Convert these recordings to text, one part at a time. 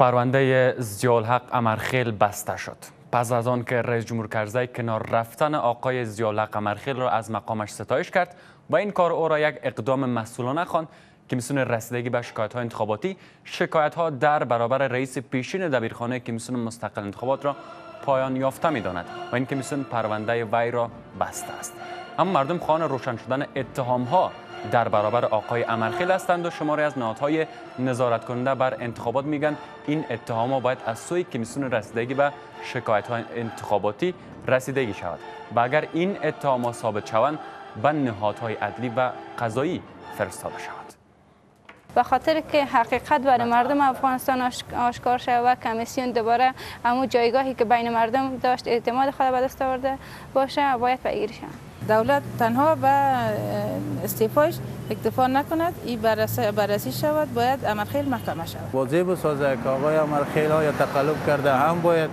پرونده زیالحق امرخیل بسته شد پس از آن که رئیس جمهور کرزی کنار رفتن آقای زیالحق امرخیل را از مقامش ستایش کرد و این کار او را یک اقدام مسئولانه خواند کمیسیون رسیدگی به شکایت های انتخاباتی شکایت ها در برابر رئیس پیشین دبیرخانه کمیسیون مستقل انتخابات را پایان یافته داند و این کمیسیون پرونده وی را بسته است اما مردم خانه روشن شدن اتهام ها در برابر آقای امرخیل هستند و شماره از نهادهای نظارت کننده بر انتخابات میگن این اتهام ها باید از سوی کمیسیون رسیدگی به شکایت های انتخاباتی رسیدگی شود و اگر این اتهام ثابت شوند به نهادهای عدلی و قضایی فرستاده شود به خاطر که حقیقت برای بله. مردم افغانستان آشکار شود و کمیسیون دوباره اما جایگاهی که بین مردم داشت اعتماد خود به دست آورده باشه باید دولت تنها به استیفایش اکتفا نکند این بررسی, بررسی شود باید امرخیل محکمه شود واضح بسازه که آقای امرخیل ها یا تقلب کرده هم باید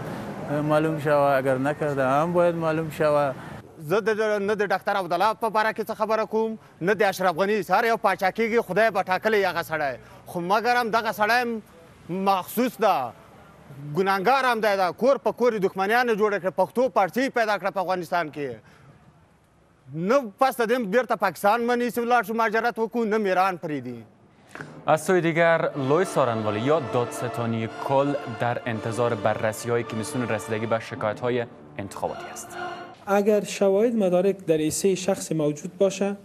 معلوم شوه اگر نکرده هم باید معلوم شوه زه د نه د ډاکټر عبدالله په باره کې څه خبره کوم نه د اشرف غني هر یو پاچا کېږي خدای به ټاکلی هغه سړی خو مګر هم دغه سړی مخصوص ده ګناهګار هم دی دا کور په کور یې دښمنیانو جوړه کړه پښتو پارچې پیدا کړه په افغانستان کې نه پس دادیم بیرته پاکستان منی چې ولاړ شو ماجرات و نه میران پریدی از سوی دیگر لوی ولی یا دادستانی کل در انتظار بررسی های کمیسیون رسیدگی به شکایت های انتخاباتی است اگر شواهد مدارک در ایسه شخص موجود باشه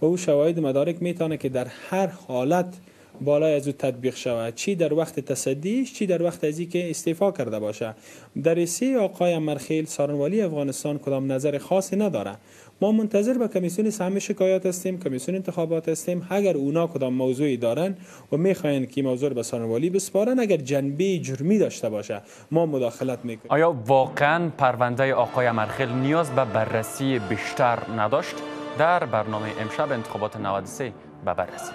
و او شواهد مدارک میتونه که در هر حالت بالای از او تطبیق شود چی در وقت تصدیش چی در وقت ازی که استعفا کرده باشه در سی آقای مرخیل سارنوالی افغانستان کدام نظر خاصی نداره ما منتظر به کمیسیون سهم شکایات هستیم کمیسیون انتخابات هستیم اگر اونا کدام موضوعی دارن و میخواین که موضوع به سارنوالی بسپارن اگر جنبه جرمی داشته باشه ما مداخلت میکنیم آیا واقعا پرونده آقای مرخیل نیاز به بررسی بیشتر نداشت در برنامه امشب انتخابات 93 به بررسی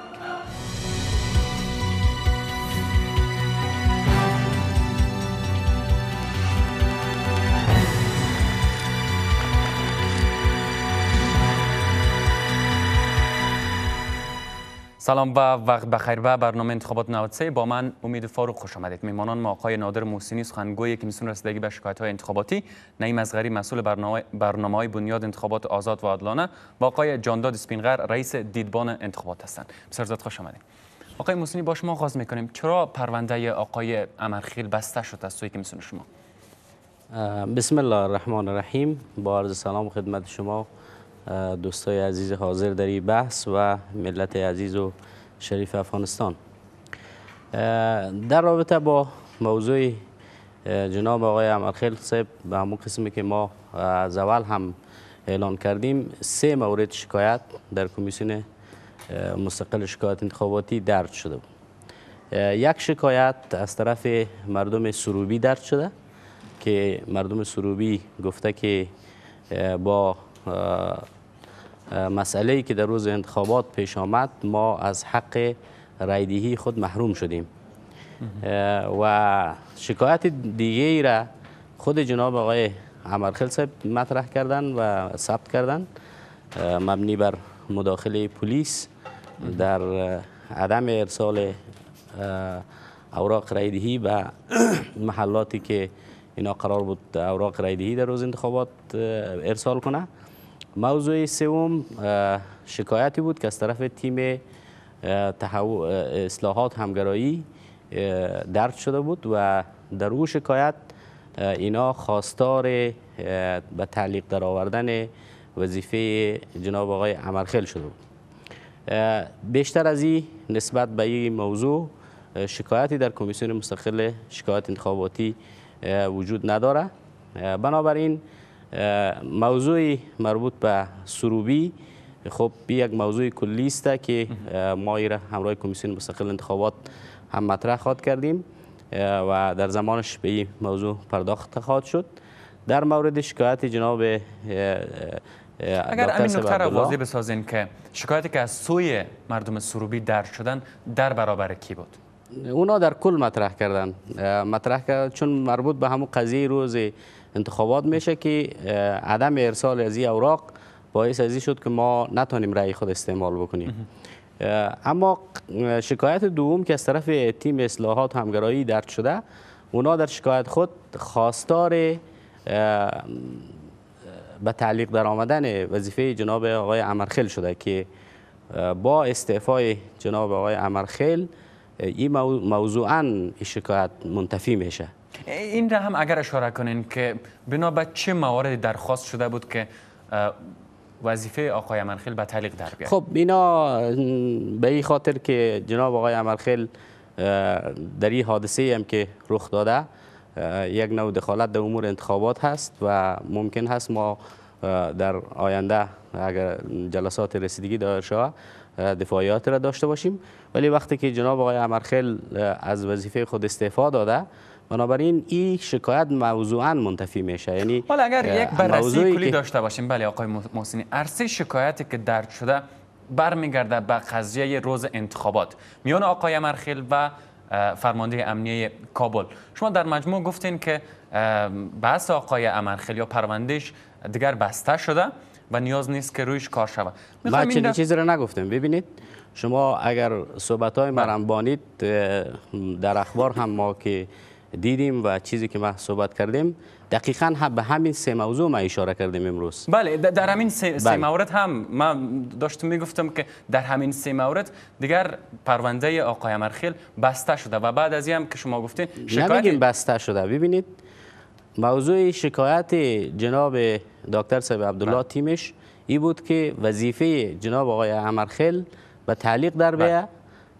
سلام و وقت بخیر و برنامه انتخابات 93 با من امید فاروق خوش آمدید میمانان ما آقای نادر محسنی سخنگوی کمیسیون رسیدگی به شکایت های انتخاباتی نعیم ازغری مسئول برنامه, های بنیاد انتخابات آزاد و عادلانه و آقای جانداد سپینغر رئیس دیدبان انتخابات هستند بسیار خوش آمدید آقای موسینی با شما آغاز میکنیم چرا پرونده آقای امرخیل بسته شد از سوی کمیسیون شما بسم الله الرحمن الرحیم با عرض سلام خدمت شما دوستای عزیز حاضر در این بحث و ملت عزیز و شریف افغانستان در رابطه با موضوع جناب آقای عمرخیل صاحب به همون قسمی که ما از اول هم اعلان کردیم سه مورد شکایت در کمیسیون مستقل شکایت انتخاباتی درد شده بود یک شکایت از طرف مردم سروبی درد شده که مردم سروبی گفته که با مسئله ای که در روز انتخابات پیش آمد ما از حق رایدهی خود محروم شدیم و شکایت دیگه ای را خود جناب آقای عمر صاحب مطرح کردن و ثبت کردن مبنی بر مداخله پلیس در عدم ارسال اوراق رایدهی به محلاتی که اینا قرار بود اوراق رایدهی در روز انتخابات ارسال کنه موضوع سوم شکایتی بود که از طرف تیم اصلاحات همگرایی درد شده بود و در او شکایت اینا خواستار به تعلیق در آوردن وظیفه جناب آقای عمرخل شده بود بیشتر از این نسبت به این موضوع شکایتی در کمیسیون مستقل شکایت انتخاباتی وجود نداره بنابراین موضوعی مربوط به سروبی خب یک موضوع کلی است که ما را همراه کمیسیون مستقل انتخابات هم مطرح خواد کردیم و در زمانش به این موضوع پرداخت خواد شد در مورد شکایت جناب اگر امین نکتر را واضح بسازین که شکایتی که از سوی مردم سروبی در شدن در برابر کی بود اونا در کل مطرح کردن مطرح کردن چون مربوط به همون قضیه روز انتخابات میشه که عدم ارسال از این اوراق باعث از شد که ما نتانیم رأی خود استعمال بکنیم اما شکایت دوم که از طرف تیم اصلاحات همگرایی درد شده اونا در شکایت خود خواستار به تعلیق در آمدن وظیفه جناب آقای عمرخیل شده که با استعفای جناب آقای عمرخیل این موضوعا شکایت منتفی میشه این را هم اگر اشاره کنین که بنا به چه موارد درخواست شده بود که وظیفه آقای امرخیل به تعلیق در بیاد خب اینا به این خاطر که جناب آقای امرخیل در این حادثه هم که رخ داده یک نوع دخالت در امور انتخابات هست و ممکن هست ما در آینده اگر جلسات رسیدگی داشته دفاعیات را داشته باشیم ولی وقتی که جناب آقای امرخیل از وظیفه خود استفاده داده بنابراین این شکایت موضوعا منتفی میشه یعنی حالا اگر یک بررسی کلی داشته باشیم بله آقای محسنی ارسی شکایتی که درد شده برمیگرده به قضیه روز انتخابات میان آقای امرخیل و فرمانده امنیه کابل شما در مجموع گفتین که بحث آقای امرخیل یا پروندهش دیگر بسته شده و نیاز نیست که رویش کار شود ما چنین چیزی رو نگفتم ببینید شما اگر صحبت های بله. در اخبار هم ما که دیدیم و چیزی که ما صحبت کردیم دقیقا ها به همین سه موضوع ما اشاره کردیم امروز بله در همین سه, بله. سه مورد هم من داشتم میگفتم که در همین سه مورد دیگر پرونده آقای امرخیل بسته شده و بعد از هم که شما گفتین شکایت نمیگیم بسته شده ببینید موضوع شکایت جناب دکتر صاحب عبدالله بله. تیمش ای بود که وظیفه جناب آقای امرخیل به تعلیق در بیه بله.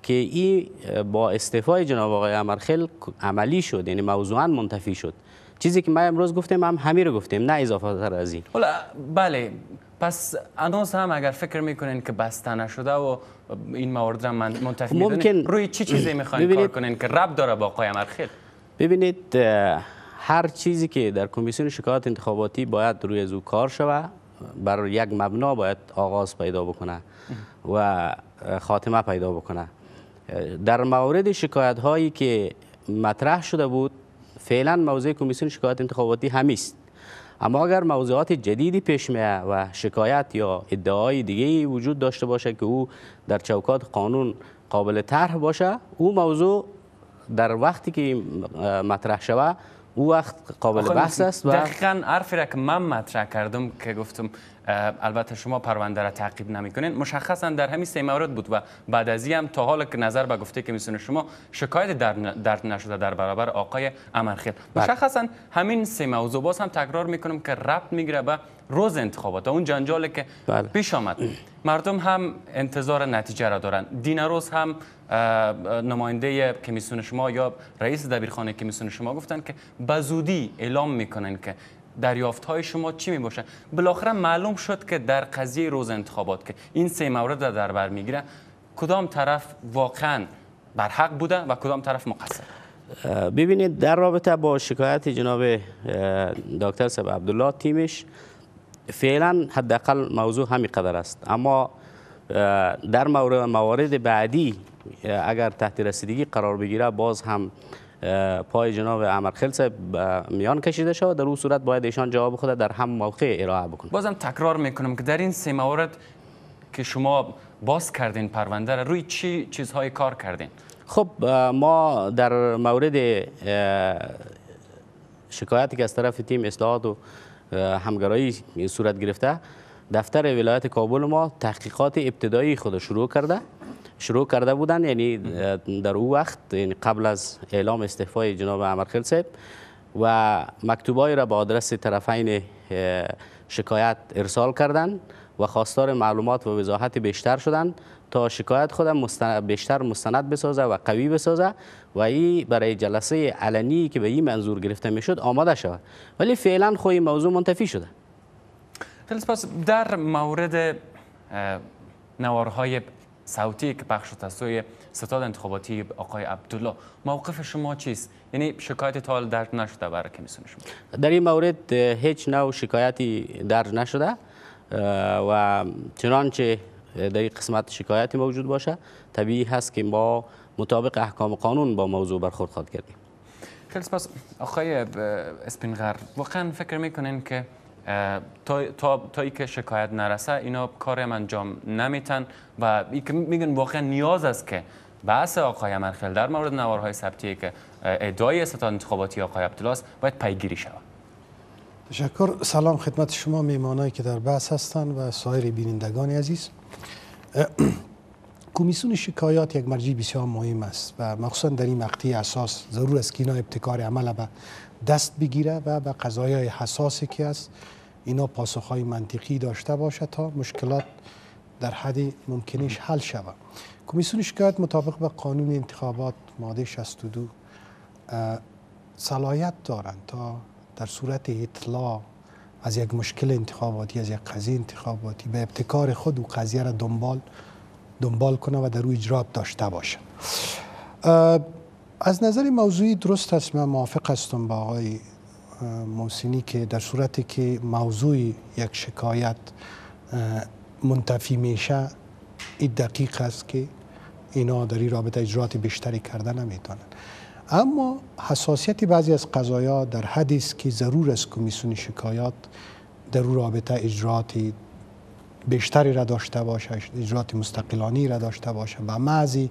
که این با استعفای جناب آقای عمرخیل عملی شد یعنی موضوعا منتفی شد چیزی که ما امروز گفتیم هم همین رو گفتیم نه اضافه تر از این بله پس هنوز هم اگر فکر میکنین که بسته نشده و این موارد را منتفی ممکن روی چی چیزی میخواین کار کنین که رب داره با آقای ببینید هر چیزی که در کمیسیون شکایات انتخاباتی باید روی از کار شود برای یک مبنا باید آغاز پیدا بکنه و خاتمه پیدا بکنه در مورد شکایت هایی که مطرح شده بود فعلا موضوع کمیسیون شکایت انتخاباتی همیست اما اگر موضوعات جدیدی پیش میه و شکایت یا ادعای دیگه وجود داشته باشه که او در چوکات قانون قابل طرح باشه او موضوع در وقتی که مطرح شوه او وقت قابل بحث است و دقیقا حرفی را که من مطرح کردم که گفتم البته شما پرونده را تعقیب نمیکنین مشخصا در همین سه مورد بود و بعد از هم تا حال که نظر به گفته که میسون شما شکایت در درد نشده در برابر آقای امرخیل بله. مشخصا همین سه موضوع باز هم تکرار میکنم که ربط میگیره به روز انتخابات اون جنجالی که بله. پیش آمد مردم هم انتظار نتیجه را دارند روز هم نماینده کمیسیون شما یا رئیس دبیرخانه کمیسیون شما گفتن که بزودی اعلام میکنن که دریافت های شما چی می باشه بالاخره معلوم شد که در قضیه روز انتخابات که این سه مورد را در بر میگیره کدام طرف واقعا حق بوده و کدام طرف مقصر ببینید در رابطه با شکایت جناب دکتر سب عبدالله تیمش فعلا حداقل موضوع همین قدر است اما در موارد بعدی اگر تحت رسیدگی قرار بگیره باز هم پای جناب خلص میان کشیده شد در اون صورت باید ایشان جواب خود در هم موقع ارائه بکنه بازم تکرار میکنم که در این سه مورد که شما باز کردین پرونده را روی چی چیزهای کار کردین خب ما در مورد شکایتی که از طرف تیم اصلاحات و همگرایی صورت گرفته دفتر ولایت کابل ما تحقیقات ابتدایی خود شروع کرده شروع کرده بودن یعنی در او وقت یعنی قبل از اعلام استعفای جناب عمر صاحب و مکتوبایی را به آدرس طرفین شکایت ارسال کردند و خواستار معلومات و وضاحت بیشتر شدند تا شکایت خودم بیشتر مستند بسازه و قوی بسازه و ای برای جلسه علنی که به این منظور گرفته میشد آماده شود ولی فعلا خوی خب موضوع منتفی شده خیلی در مورد نوارهای سوتی که پخش شد از ستاد انتخاباتی آقای عبدالله موقف شما چیست یعنی شکایت تا حال درج نشده برای کمیسیون شما در این مورد هیچ نوع شکایتی درج نشده و چنانچه در این قسمت شکایتی موجود باشه طبیعی هست که ما مطابق احکام قانون با موضوع برخورد خواد کردیم خیلی سپاس آقای اسپینغر واقعا فکر میکنین که تا, ای که شکایت نرسه اینا کار انجام نمیتن و ای که میگن واقعا نیاز است که بحث آقای امرخیل در مورد نوارهای سبتی که ادعای سطح انتخاباتی آقای عبدالله باید پیگیری شود تشکر سلام خدمت شما میمانایی که در بحث هستند و سایر بینندگان عزیز کمیسیون شکایات یک مرجع بسیار مهم است و مخصوصا در این مقطع اساس ضرور است که اینا ابتکار عمل به دست بگیره و به قضایای حساسی که است اینا پاسخهای منطقی داشته باشد تا مشکلات در حد ممکنش حل شود کمیسیون شکایت مطابق به قانون انتخابات ماده 62 صلاحیت دارند تا در صورت اطلاع از یک مشکل انتخاباتی از یک قضیه انتخاباتی به ابتکار خود و قضیه را دنبال دنبال کنه و در روی اجرات داشته باشه از نظر موضوعی درست است من موافق هستم با آقای موسینی که در صورتی که موضوع یک شکایت منتفی میشه این دقیق است که اینا در این رابطه اجرات بیشتری کرده نمیتونند اما حساسیت بعضی از قضایا در حدی است که ضرور است کمیسیون شکایات در رابطه اجراتی بیشتری را داشته باشه اجرات مستقلانی را داشته باشه و معزی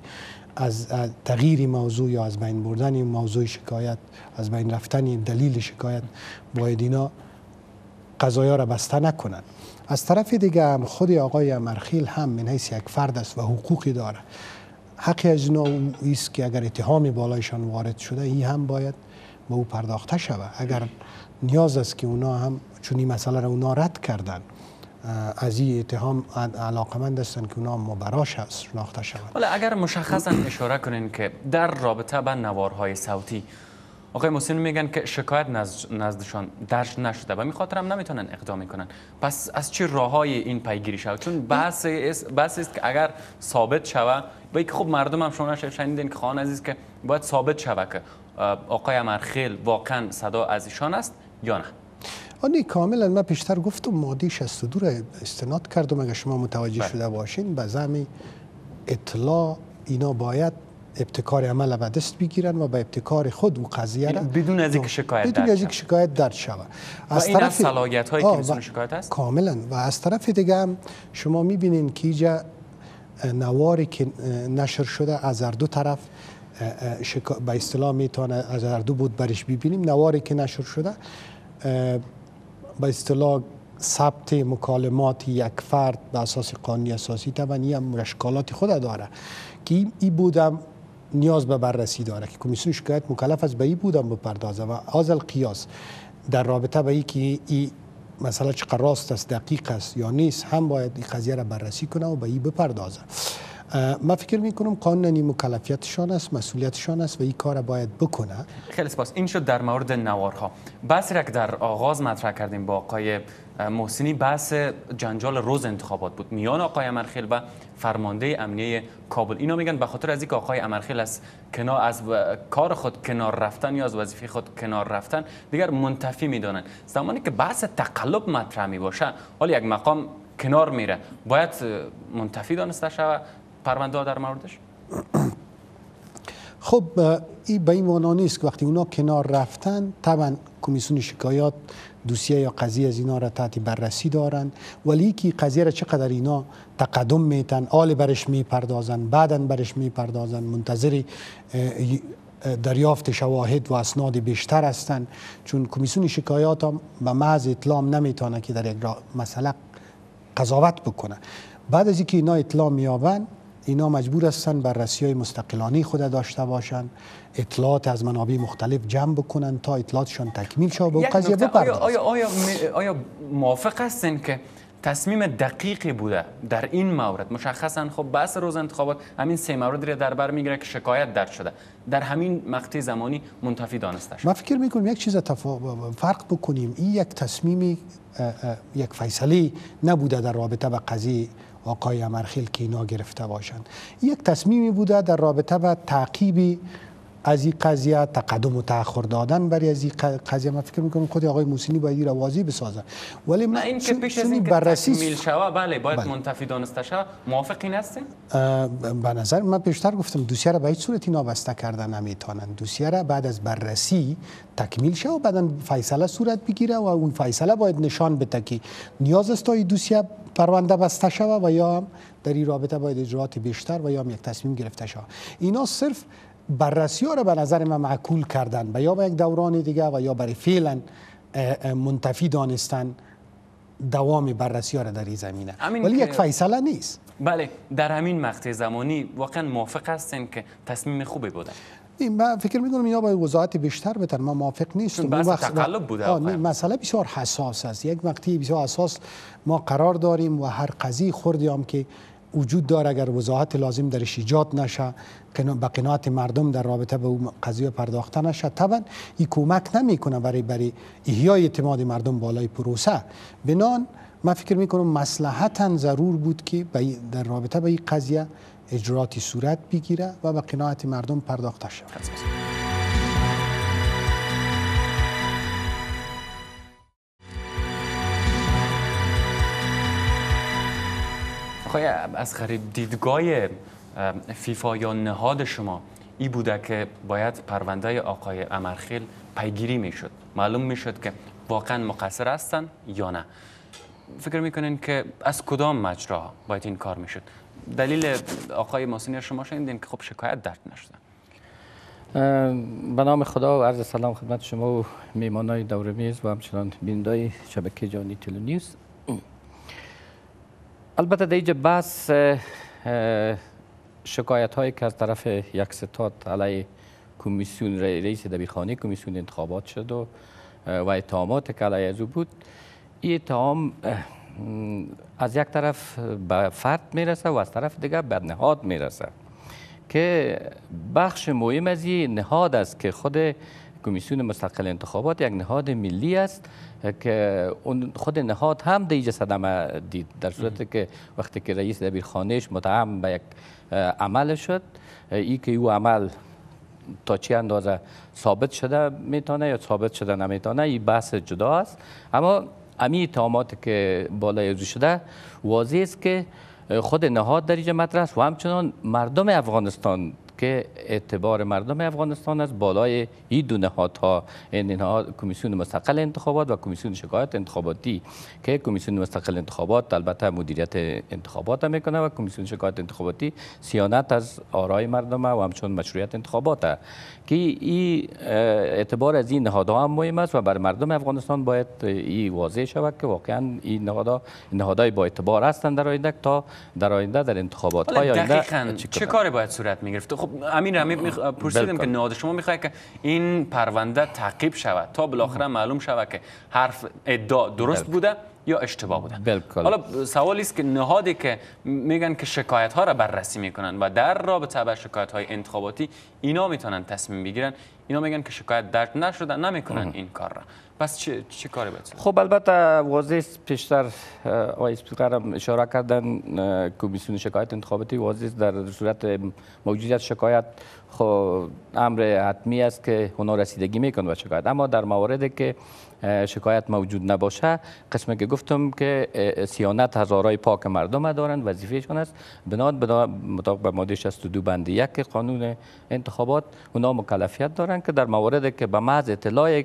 از تغییر موضوع یا از بین بردن موضوع شکایت از بین رفتن دلیل شکایت باید اینا قضایا را بسته نکنند از طرف دیگه هم خود آقای مرخیل هم من حیث یک فرد است و حقوقی داره حقی از اینا است که اگر اتهامی بالایشان وارد شده این هم باید به او پرداخته شود اگر نیاز است که اونا هم چون این مسئله را اونا رد کردند از این اتهام علاقمند هستند که اونا مبراش هست شناخته شود حالا اگر مشخصا اشاره کنین که در رابطه با نوارهای صوتی آقای محسن میگن که شکایت نزدشان درج نشده و میخاطر هم نمیتونن اقدام میکنن. پس از چه راههای این پیگیری شود چون بحث است که اگر ثابت شود و یک خب مردم هم شما شنیدین که خان عزیز که باید ثابت شود که آقای امرخیل واقعا صدا از ایشان است یا نه آنی کاملا من پیشتر گفتم ماده 62 را استناد کردم اگر شما متوجه بله. شده باشین به زمین اطلاع اینا باید ابتکار عمل به دست بگیرن و به ابتکار خود و قضیه را بدون از اینکه شکایت بدون از اینکه شکایت درد شود از این طرف صلاحیت های که شکایت هست کاملا و از طرف دیگه هم شما میبینین که اینجا نواری که نشر شده از هر دو طرف شکا... به اصطلاح میتونه از هر دو بود برش ببینیم نواری که نشر شده به اصطلاح ثبت مکالمات یک فرد به اساس قانونی اساسی طبعا هم مشکلات خود داره که این بودم نیاز به بررسی داره که کمیسیون شکایت مکلف از به این بودم بپردازه و از القیاس در رابطه به اینکه این مسئله چقدر راست است دقیق است یا نیست هم باید این قضیه را بررسی کنه و به این بپردازه ما فکر می کنم قانونی مکلفیتشان است مسئولیتشان است و این کار باید بکنه خیلی سپاس این شد در مورد نوارها بحث را که در آغاز مطرح کردیم با آقای محسنی بحث جنجال روز انتخابات بود میان آقای امرخیل و فرمانده امنیه کابل اینا میگن به خاطر از اینکه آقای امرخیل از کنار از کار خود کنار رفتن یا از وظیفه خود کنار رفتن دیگر منتفی میدانن زمانی که بحث تقلب مطرح می باشه حالا یک مقام کنار میره باید منتفی دانسته شود پرونده در موردش خب این به این معنا نیست که وقتی اونا کنار رفتن طبعا کمیسیون شکایات دوسیه یا قضیه از اینا را تحت بررسی دارند ولی که قضیه را چقدر اینا تقدم میتن آل برش میپردازن بعدا برش میپردازن منتظر دریافت شواهد و اسناد بیشتر هستند چون کمیسیون شکایات هم به محض اطلاع نمیتونه که در یک مسئله قضاوت بکنه بعد از اینکه اینا اطلاع میابند اینا مجبور هستند بررسی های مستقلانی خود داشته باشند اطلاعات از منابع مختلف جمع بکنن تا اطلاعاتشان تکمیل شود و قضیه بپردازند آیا, آیا, موافق هستن که تصمیم دقیقی بوده در این مورد مشخصا خب بس روز انتخابات همین سه مورد رو در بر میگیره که شکایت درد شده در همین مقطع زمانی منتفی دانسته شد من فکر میکنم یک چیز تفا... فرق بکنیم این یک تصمیم یک فیصله نبوده در رابطه با قضیه آقای امرخیل که اینا گرفته باشند یک تصمیمی بوده در رابطه و تعقیبی از این قضیه تقدم و تاخر دادن برای از این قضیه من فکر میکنم خود آقای موسینی باید روازی بسازه ولی من این که پیش از این بررسی تکمیل شوه بله باید بله. منتفی دانسته شوه موافقین هستین به نظر من پیشتر گفتم دوسیه را به این صورتی نابسته کردن نمیتونن دوسیه را بعد از بررسی تکمیل شه و بعدا فیصله صورت بگیره و اون فیصله باید نشان بده که نیاز است تا دوسیه پرونده بسته شوه و یا در این رابطه باید اجراعات بیشتر و یا یک تصمیم گرفته شود اینا صرف بررسی ها به نظر من معکول کردن و یا به یک دوران دیگه و یا برای فعلا منتفی دانستن دوام بررسی ها در این زمینه ولی یک فیصله نیست بله در همین مقطع زمانی واقعا موافق هستین که تصمیم خوبی بودن من فکر کنم اینا باید وضاحت بیشتر بتن ما موافق نیستم وقت تقلب بوده آه مسئله بسیار حساس است یک وقتی بسیار حساس ما قرار داریم و هر قضیه خوردی که وجود داره اگر وضاحت لازم درش ایجاد نشه با قناعت مردم در رابطه به اون قضیه پرداخته نشه طبعا این کمک نمیکنه برای برای احیای اعتماد مردم بالای پروسه بنان من فکر میکنم مسلحتا ضرور بود که در رابطه به این قضیه اجراتی صورت بگیره و با قناعت مردم پرداخته شود آقای از خرید دیدگاه فیفا یا نهاد شما ای بوده که باید پرونده آقای امرخیل پیگیری میشد معلوم میشد که واقعا مقصر هستن یا نه فکر میکنین که از کدام مجرا باید این کار میشد دلیل آقای ماسینی شما شنیدین که خب شکایت درد نشدن به نام خدا و عرض سلام خدمت شما و میمانای دور میز و همچنان بیندای شبکه جانی تلو نیوز البته در اینجا بس شکایت هایی که از طرف یک ستاد علی کمیسیون رئیس دبیرخانه کمیسیون انتخابات شد و و اتهامات که علیه او بود این اتهام از یک طرف به فرد میرسه و از طرف دیگر به نهاد میرسه که بخش مهم از این نهاد است که خود کمیسیون مستقل انتخابات یک نهاد ملی است که خود نهاد هم دیگه صدمه دید در صورت که وقتی که رئیس دبیرخانهش متهم به یک عمل شد ای که او عمل تا چه اندازه ثابت شده میتونه یا ثابت شده نمیتونه این بحث جدا است اما امی اتهامات که بالا یوزی شده واضح است که خود نهاد در اینجا مطرح است و همچنان مردم افغانستان که اعتبار مردم افغانستان از بالای این دو نهاد ها یعنی کمیسیون مستقل انتخابات و کمیسیون شکایت انتخاباتی که کمیسیون مستقل انتخابات البته مدیریت انتخابات هم میکنه و کمیسیون شکایت انتخاباتی سیانت از آرای مردم و همچون مشروعیت انتخابات که این اعتبار از این نهادها هم مهم است و بر مردم افغانستان باید این واضح شود که واقعا این نهادها نهادهای با اعتبار هستند در آینده تا در آینده در انتخابات های آینده چه کاری باید صورت میگرفت خب امین پرسیدم که نهاد شما میخواید که این پرونده تعقیب شود تا بالاخره معلوم شود که حرف ادعا درست بوده یا اشتباه بوده بالکل. حالا سوالی است که نهادی که میگن که شکایت ها را بررسی میکنن و در رابطه با شکایت های انتخاباتی اینا میتونن تصمیم بگیرن اینا میگن که شکایت درد نشده نمیکنن این کار را پس چه, چه کار خب البته واضح پیشتر آقای هم اشاره کردن کمیسیون شکایت انتخاباتی واضح در صورت موجودیت شکایت خب امر حتمی است که اونا رسیدگی میکنه و شکایت اما در مواردی که شکایت موجود نباشه قسمی که گفتم که سیانت هزارای پاک مردم دارند وظیفهشان است بناد بنا مطابق به ماده 62 بند یک قانون انتخابات اونا مکلفیت دارند که در مواردی که به محض اطلاع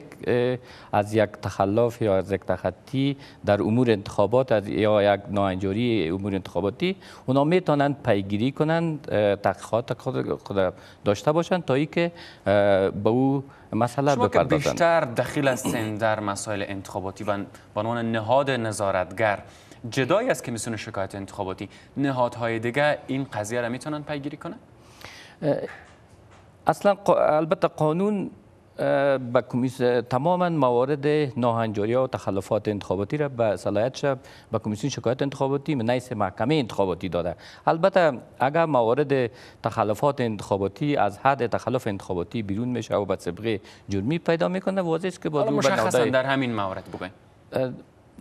از یک تخلف یا از یک تخطی در امور انتخابات یا یک ناانجوری امور انتخاباتی اونا میتونند پیگیری کنند تحقیقات خود داشته باشند تا اینکه که به او مسئله شما که بیشتر دخیل هستین در مسائل انتخاباتی و به نهاد نظارتگر جدای از کمیسیون شکایت انتخاباتی نهادهای دیگه این قضیه را میتونن پیگیری کنن؟ اصلا البته قانون به کمیسیون تماما موارد ناهنجاری و تخلفات انتخاباتی را به صلاحیت به کمیسیون شکایت انتخاباتی به نیس محکمه انتخاباتی داده البته اگر موارد تخلفات انتخاباتی از حد تخلف انتخاباتی بیرون میشه و به سبقه جرمی پیدا میکنه واضح است که با در همین موارد بگوین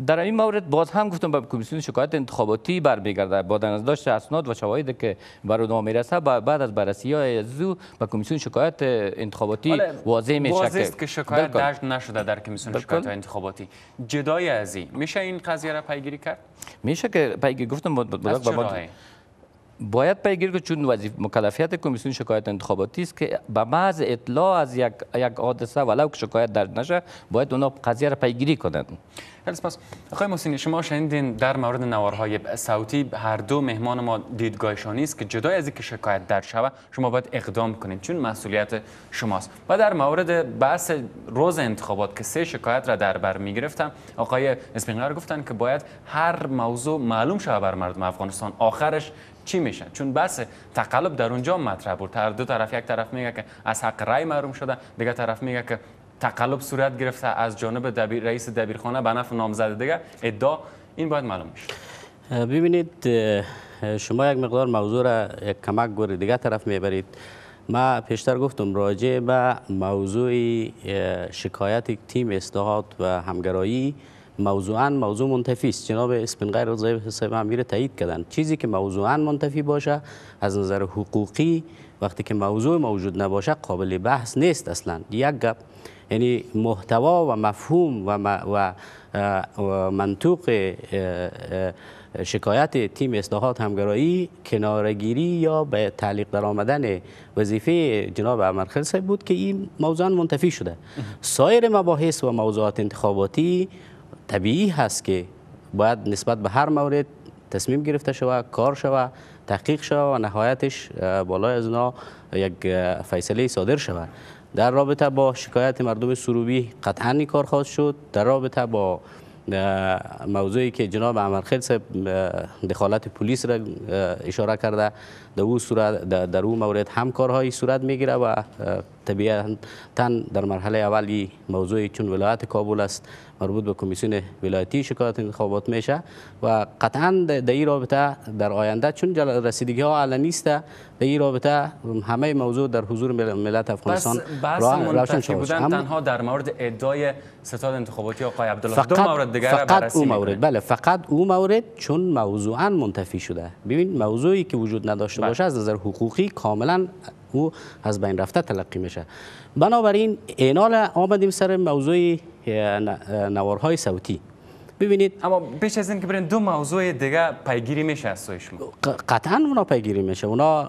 در این مورد باز هم گفتم به کمیسیون شکایت انتخاباتی برمیگرده با داشت اسناد و شواهدی که اونها میرسه بعد از بررسی های زو به کمیسیون شکایت انتخاباتی واضح میشه واضح است که شکایت درج نشده در کمیسیون شکایت انتخاباتی جدای از این میشه این قضیه را پیگیری کرد میشه که پیگیری گفتم با باید پیگیر که چون وظیفه مکلفیت کمیسیون شکایت انتخاباتی است که به محض اطلاع از یک یک حادثه ولو که شکایت درج نشه باید اونا قضیه را پیگیری کنند خیلی سپاس آقای محسن شما شنیدین در مورد نوارهای صوتی هر دو مهمان ما دیدگاهشانی است که جدای از اینکه شکایت در شود شما باید اقدام کنید چون مسئولیت شماست و در مورد بحث روز انتخابات که سه شکایت را در بر می گرفتم آقای اسپینگر گفتن که باید هر موضوع معلوم شود بر مردم افغانستان آخرش چی میشن چون بس تقلب در اونجا مطرح بود دو طرف یک طرف میگه که از حق رای محروم شده دیگه طرف میگه که تقلب صورت گرفته از جانب دبیر رئیس دبیرخانه به نفع نامزد دیگه ادعا این باید معلوم میشه ببینید شما یک مقدار موضوع را یک کمک گوری دیگه طرف میبرید ما پیشتر گفتم راجع به موضوع شکایت تیم اصلاحات و همگرایی موضوعا موضوع منتفی است جناب اسپنغیر و حساب امیر تایید کردن چیزی که موضوعا منتفی باشه از نظر حقوقی وقتی که موضوع موجود نباشه قابل بحث نیست اصلا یک گپ یعنی محتوا و مفهوم و, و منطوق شکایت تیم اصلاحات همگرایی کنارگیری یا به تعلیق در آمدن وظیفه جناب امرخل صاحب بود که این موضوع منتفی شده سایر مباحث و موضوعات انتخاباتی طبیعی هست که باید نسبت به هر مورد تصمیم گرفته شود کار شود تحقیق شود و نهایتش بالای از اونا یک فیصله صادر شود در رابطه با شکایت مردم سروبی قطعا کار خواست شد در رابطه با موضوعی که جناب عمرخیل صاحب دخالت پلیس را اشاره کرده در او صورت در مورد هم کارهایی صورت میگیره و طبیعتا در مرحله اولی موضوعی چون ولایت کابل است مربوط به کمیسیون ولایتی شکایت انتخابات میشه و قطعا در این رابطه در آینده چون رسیدگی ها علنی نیست در این رابطه همه موضوع در حضور ملت افغانستان بس روشن شده بودن تنها در مورد ادعای ستاد انتخاباتی آقای عبدالله فقط دو مورد دیگر فقط او مورد بله فقط او مورد چون موضوعا منتفی شده ببین موضوعی که وجود نداشته بله. باشه از نظر حقوقی کاملا او از بین رفته تلقی میشه بنابراین اینال آمدیم سر موضوعی نوارهای صوتی ببینید اما پیش از این که برین دو موضوع دیگه پیگیری میشه از سوی شما قطعا اونا پیگیری میشه اونا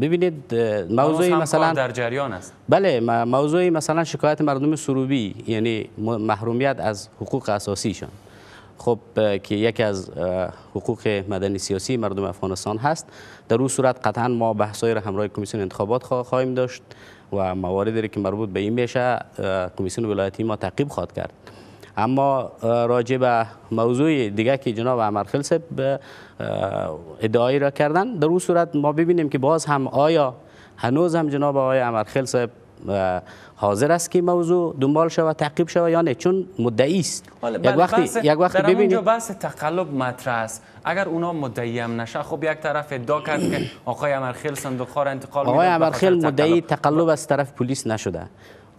ببینید موضوع مثلا در جریان است بله موضوع مثلا شکایت مردم سروبی یعنی محرومیت از حقوق اساسی اساسیشان خب که یکی از حقوق مدنی سیاسی مردم افغانستان هست در اون صورت قطعا ما بحثای را همراه کمیسیون انتخابات خواهیم داشت و مواردی داره که مربوط به این میشه کمیسیون ولایتی ما تعقیب خواهد کرد اما راجع به موضوع دیگه که جناب امرخیل به ادعایی را کردن در اون صورت ما ببینیم که باز هم آیا هنوز هم جناب آقای امرخیل حاضر است که موضوع دنبال شود تعقیب شود یا نه چون مدعی است بله، یک وقتی یک وقتی ببینید بحث تقلب مطرح است اگر اونا مدعی هم نشه خب یک طرف ادعا کرد که آقای امرخیل صندوق را انتقال آقای امرخیل مدعی تقلب خب. از طرف پلیس نشده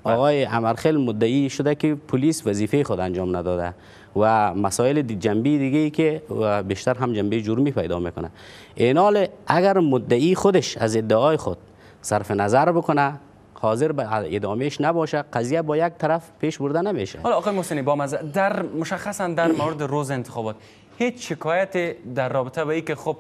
بله. آقای امرخیل مدعی شده که پلیس وظیفه خود انجام نداده و مسائل جنبی دیگه ای که بیشتر هم جنبه جرمی پیدا میکنه اینال اگر مدعی خودش از ادعای خود صرف نظر بکنه حاضر به ادامهش نباشه قضیه با یک طرف پیش برده نمیشه حالا آقای محسنی با مزه در مشخصا در مورد روز انتخابات هیچ شکایت در رابطه با که خب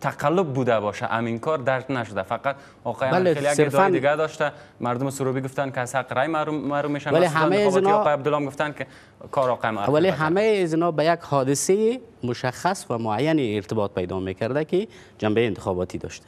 تقلب بوده باشه امین کار درد نشده فقط آقای بله خیلی دیگه داشته مردم سروبی گفتن که از حق رای محروم میشن ولی همه اینا. آقای عبدالله گفتن که کار آقای محروم ولی همه اینا به یک حادثه مشخص و معین ارتباط پیدا میکرده که جنبه انتخاباتی داشته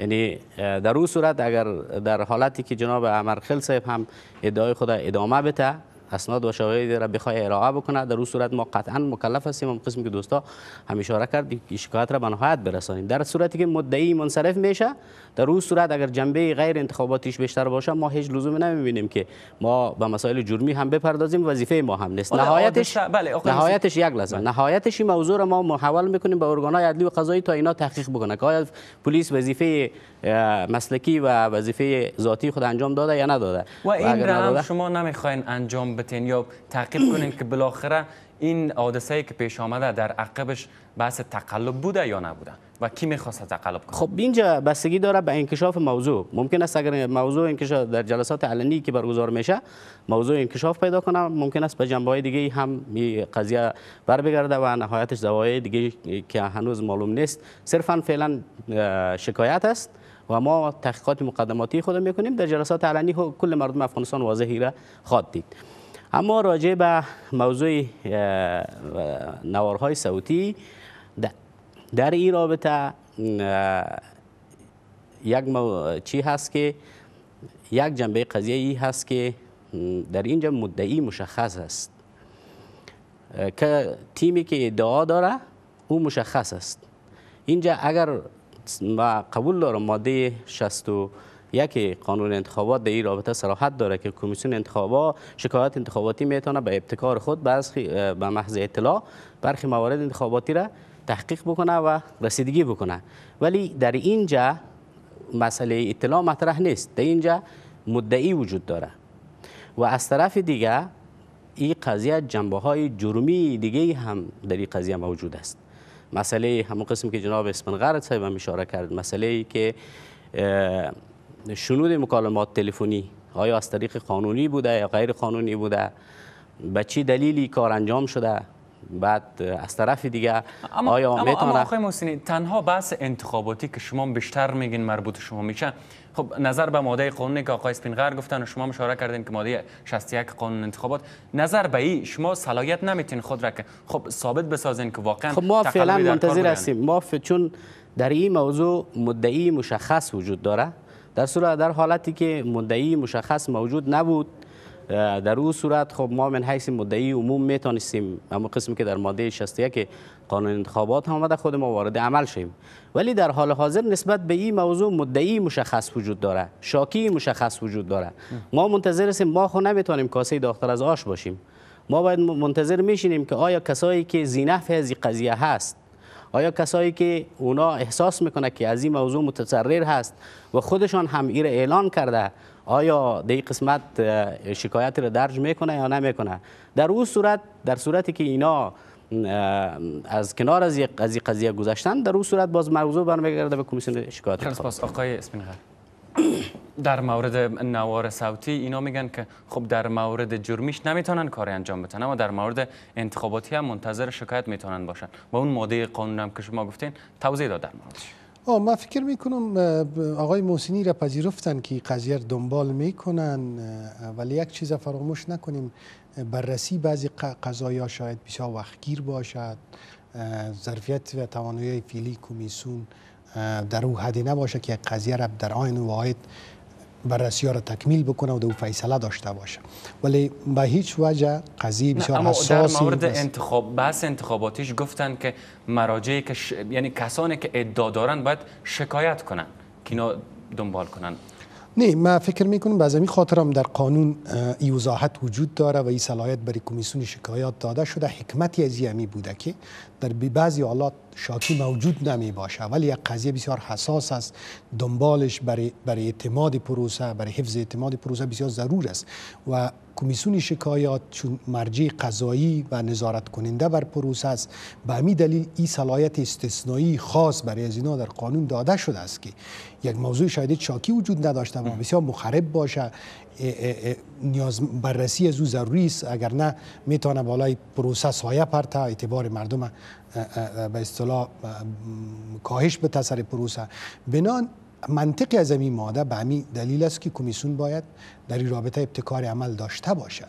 یعنی در او صورت اگر در حالتی که جناب خل صاحب هم ادعای خود ادامه بده. اسناد و شواهد را بخواه ارائه بکنه در اون صورت ما قطعا مکلف هستیم قسم که دوستا همیشه اشاره کرد شکایت را به نهایت برسانیم در صورتی که مدعی منصرف میشه در اون صورت اگر جنبه غیر انتخاباتیش بیشتر باشه ما هیچ لزومی نمیبینیم که ما به مسائل جرمی هم بپردازیم وظیفه ما هم نیست نهایتش بله نهایتش یک لازم. بله. نهایتش این موضوع را ما محول میکنیم به های عدلی و قضایی تا اینا تحقیق بکنه که آیا پلیس وظیفه مسلکی و وظیفه ذاتی خود انجام داده یا نداده و این را شما نمیخواین انجام بتین یا تعقیب کنین که بالاخره این حادثه ای که پیش آمده در عقبش بحث تقلب بوده یا نبوده و کی میخواست تقلب کنه خب اینجا بستگی داره به انکشاف موضوع ممکن است اگر موضوع انکشاف در جلسات علنی که برگزار میشه موضوع انکشاف پیدا کنه ممکن است به جنبه های دیگه هم قضیه بر بگرده و نهایتش زوایای دیگه که هنوز معلوم نیست صرفا فعلا شکایت است و ما تحقیقات مقدماتی خود میکنیم در جلسات علنی کل مردم افغانستان واضحی را خواهد دید اما راجع به موضوع نوارهای صوتی در این رابطه یک مو... چی هست که یک جنبه قضیه ای هست که در اینجا مدعی مشخص است که تیمی که ادعا داره او مشخص است اینجا اگر ما قبول دارم ماده 60 یکی قانون انتخابات در این رابطه صراحت داره که کمیسیون انتخابات شکایت انتخاباتی میتونه به ابتکار خود به محض اطلاع برخی موارد انتخاباتی را تحقیق بکنه و رسیدگی بکنه ولی در اینجا مسئله اطلاع مطرح نیست در اینجا مدعی وجود داره و از طرف دیگه این قضیه جنبه های جرمی دیگه هم در این قضیه موجود است مسئله همون قسم که جناب اسمنغرد صاحب هم اشاره کرد مسئله که شنود مکالمات تلفنی آیا از طریق قانونی بوده یا غیر قانونی بوده به چی دلیلی کار انجام شده بعد از طرف دیگه اما آیا اما, میتونه... اما آقای تنها بحث انتخاباتی که شما بیشتر میگین مربوط شما میشه خب نظر به ماده قانونی که آقای اسپینغر گفتن و شما مشاره کردین که ماده 61 قانون انتخابات نظر به این شما صلاحیت نمیتین خود را که خب ثابت بسازین که واقعا خب ما فعلا منتظر هستیم ما چون در این موضوع مدعی مشخص وجود داره در صورت در حالتی که مدعی مشخص موجود نبود در او صورت خب ما من حیث مدعی عموم میتونستیم اما قسمی که در ماده 61 قانون انتخابات هم آمده خود ما وارد عمل شیم ولی در حال حاضر نسبت به این موضوع مدعی مشخص وجود داره شاکی مشخص وجود داره ما منتظر هستیم ما خو نمیتونیم کاسه دختر از آش باشیم ما باید منتظر میشینیم که آیا کسایی که زینف از قضیه هست آیا کسایی که اونا احساس میکنه که از این موضوع متصرر هست و خودشان هم ایر اعلان کرده آیا دی قسمت شکایت را درج میکنه یا نمیکنه در اون صورت در صورتی که اینا از کنار از یک قضیه گذاشتن در اون صورت باز موضوع برمیگرده به کمیسیون شکایت خلاص آقای در مورد نوار صوتی اینا میگن که خب در مورد جرمیش نمیتونن کاری انجام بدن اما در مورد انتخاباتی هم منتظر شکایت میتونن باشن با اون ماده قانون هم که شما گفتین توضیح داد در موردش آه من فکر میکنم آقای موسینی را پذیرفتن که قضیه دنبال میکنن ولی یک چیز فراموش نکنیم بررسی بعضی قضایا شاید بسیار وقتگیر باشد ظرفیت و توانایی فیلی کمیسون در او حدی نباشه که قضیه را در آین واحد بررسی ها را تکمیل بکنه و دو فیصله داشته باشه ولی به هیچ وجه قضیه بسیار حساسی در مورد انتخاب بس انتخاباتیش گفتن که مراجعی که یعنی کسانی که ادعا دارن باید شکایت کنن که اینا دنبال کنن نه ما فکر میکنم به زمین خاطرم در قانون ای وضاحت وجود داره و این صلاحیت برای کمیسیون شکایات داده شده حکمتی از یمی یعنی بوده که در بعضی حالات شاکی موجود نمی باشه ولی یک قضیه بسیار حساس است دنبالش برای, برای اعتماد پروسه برای حفظ اعتماد پروسه بسیار ضرور است و کمیسیون شکایات چون مرجع قضایی و نظارت کننده بر پروسه است به همین دلیل این صلاحیت استثنایی خاص برای از اینا در قانون داده شده است که یک موضوع شاید چاکی وجود نداشته و بسیار مخرب باشه نیاز بررسی از او ضروری است اگر نه میتونه بالای پروسه سایه پرته اعتبار مردم به اصطلاح کاهش به تسر پروسه بنان منطقی از این ماده به همین دلیل است که کمیسیون باید در این رابطه ابتکار عمل داشته باشه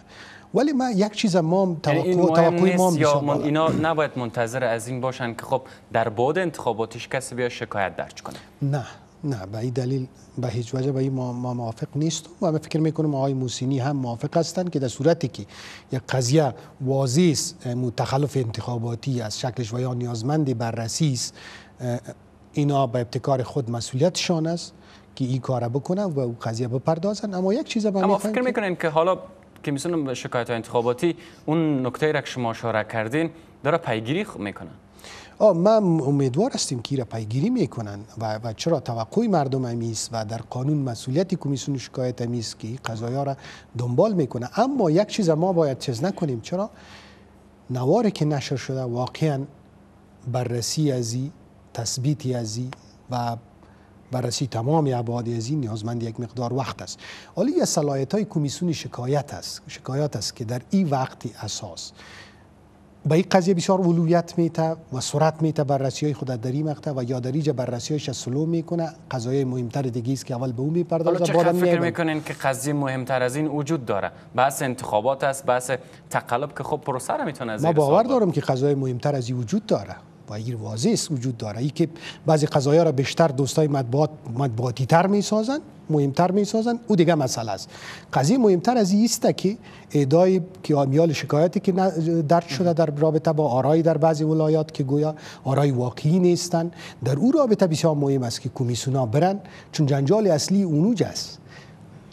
ولی ما یک چیز ما یعنی توقع توقع ما من اینا نباید منتظر از این باشن که خب در بعد انتخاباتش کسی بیا شکایت درج کنه نه نه به این دلیل به هیچ وجه به این ما موافق نیستم و من فکر میکنم آقای موسینی هم موافق هستند که در صورتی که یک قضیه واضح متخلف انتخاباتی از شکلش و یا نیازمند بررسی است اینا به ابتکار خود مسئولیتشان است که این کار بکنن و او قضیه بپردازن اما یک چیز اما فکر میکنین که حالا که میسونم شکایت انتخاباتی اون نکته را که شما اشاره کردین داره پیگیری میکنن ما امیدوار هستیم که را پیگیری میکنن و, و چرا توقع مردم است و در قانون مسئولیت کمیسیون شکایت همیست که ها را دنبال میکنه اما یک چیز ما باید چیز نکنیم چرا نواری که نشر شده واقعا بررسی ازی تثبیت ازی و بررسی تمام ابعاد از این نیازمند یک مقدار وقت است حالا یه صلاحیت های کمیسیون شکایت است شکایت است که در این وقتی اساس به این قضیه بسیار اولویت میته و سرعت میته بررسی های خود در این مقطع و یا در اینجا بررسی هایش سلو میکنه های مهمتر دیگه است که اول به اون میپردازه چقدر فکر میکنین که قضیه مهمتر از این وجود داره بحث انتخابات است بحث تقلب که خب پروسه را میتونه ما باور دارم که قضایه مهمتر از این وجود داره و این واضح است وجود داره ای که بعضی قضایه را بیشتر دوستای مطبوعات مطبوعاتی تر میسازن مهمتر میسازن او دیگه مسئله است قضیه مهمتر از ایسته که ادای که آمیال شکایتی که درد شده در رابطه با آرای در بعضی ولایات که گویا آرای واقعی نیستن در او رابطه بسیار مهم است که کمیسونا برن چون جنجال اصلی اونوج است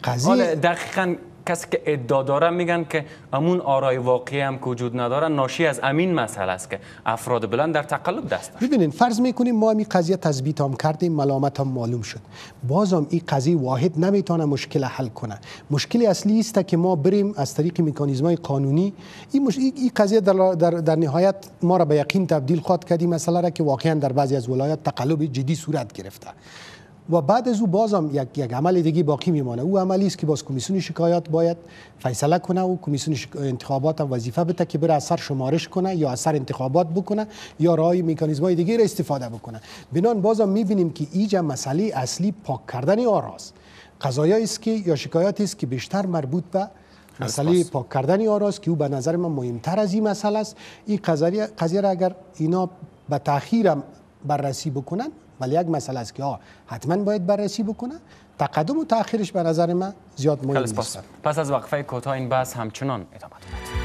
قضیه دقیقاً کسی که ادعا داره میگن که امون آرای واقعی هم که وجود نداره ناشی از امین مسئله است که افراد بلند در تقلب دست ببینین فرض میکنیم ما این قضیه تثبیت هم کردیم ملامت هم معلوم شد بازم این قضیه واحد نمیتونه مشکل حل کنه مشکل اصلی است که ما بریم از طریق مکانیزم های قانونی این مش... ای قضیه در, در, در نهایت ما را به یقین تبدیل خواد کردیم مسئله را که واقعا در بعضی از ولایات تقلب جدی صورت گرفته و بعد از او بازم یک, یک عمل دیگه باقی میمانه او عملی است که باز کمیسیون شکایات باید فیصله کنه و کمیسیون انتخابات هم وظیفه بده که بره اثر شمارش کنه یا اثر انتخابات بکنه یا رای مکانیزم های دیگه را استفاده بکنه بنان بازم میبینیم که ایجا مسئله اصلی پاک کردن آراز قضایه است که یا شکایات است که بیشتر مربوط به مسئله پاک کردن آراز که او به نظر من مهمتر از این مسئله است این قضیه اگر اینا به تاخیرم بررسی بکنن ولی یک مسئله است که حتما باید بررسی بکنه تقدم و تاخیرش به نظر من زیاد مهم نیست پس از وقفه کوتاه این بحث همچنان ادامه دارد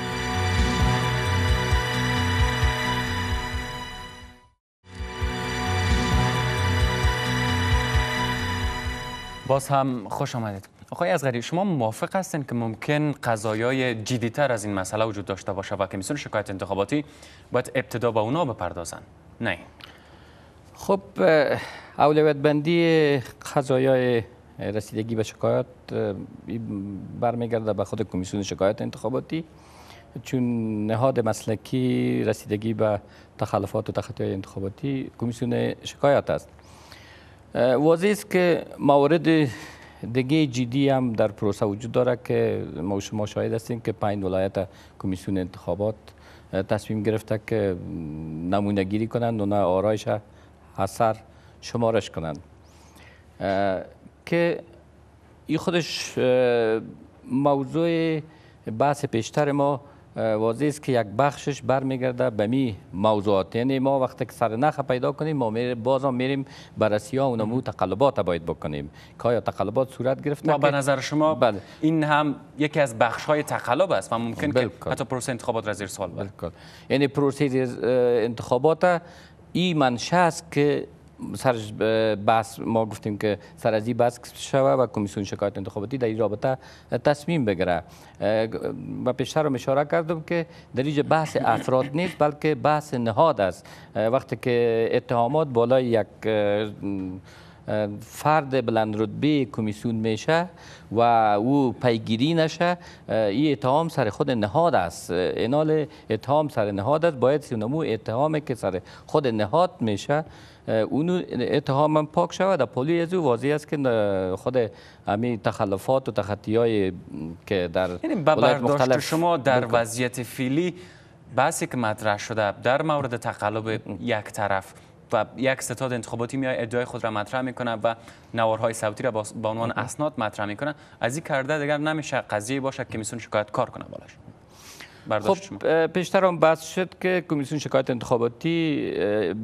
باز هم خوش آمدید آقای از غریب شما موافق هستین که ممکن قضایای تر از این مسئله وجود داشته باشه و کمیسیون شکایت انتخاباتی باید ابتدا با اونا بپردازن نه خب اولویت بندی قضایای رسیدگی به شکایات برمیگرده به خود کمیسیون شکایات انتخاباتی چون نهاد مسلکی رسیدگی به تخلفات و تخطیهای انتخاباتی کمیسیون شکایات است واضح است که موارد دیگه جدی هم در پروسه وجود داره که ما شما شاهد هستیم که پنج ولایت کمیسیون انتخابات تصمیم گرفته که گیری کنند و نه آرایش اثر شمارش کنند که این خودش موضوع بحث پیشتر ما واضح است که یک بخشش برمیگرده به می موضوعات یعنی ما وقتی که سرنخ پیدا کنیم ما میره بازم میریم بررسی ها و تقلبات باید بکنیم که آیا تقلبات صورت گرفته ما به نظر شما بله. این هم یکی از بخش های تقلب است و ممکن بلکل. که حتی پروسه انتخابات را زیر سوال بره یعنی پروسه انتخابات این منشه است که سر بس ما گفتیم که سر از این بس شوه و کمیسیون شکایت انتخاباتی در این رابطه تصمیم بگیره و پیشتر رو اشاره کردم که در اینجا بحث افراد نیست بلکه بحث نهاد است وقتی که اتهامات بالای یک فرد بلند رتبه کمیسیون میشه و او پیگیری نشه این اتهام سر خود نهاد است انال اتهام سر نهاد است باید سینمو اتهامی که سر خود نهاد میشه اون اتهام هم پاک شود و پولی از واضح است که خود همین تخلفات و تخطی که در یعنی مختلف شما در وضعیت فیلی بحثی که مطرح شده در مورد تقلب یک طرف و یک ستاد انتخاباتی میای ادعای خود را مطرح میکنه و نوارهای صوتی را با عنوان اسناد مطرح میکنه از این کرده دیگر نمیشه قضیه باشه کمیسیون شکایت کار کنه بالاش خب پیشتر هم بحث شد که کمیسیون شکایت انتخاباتی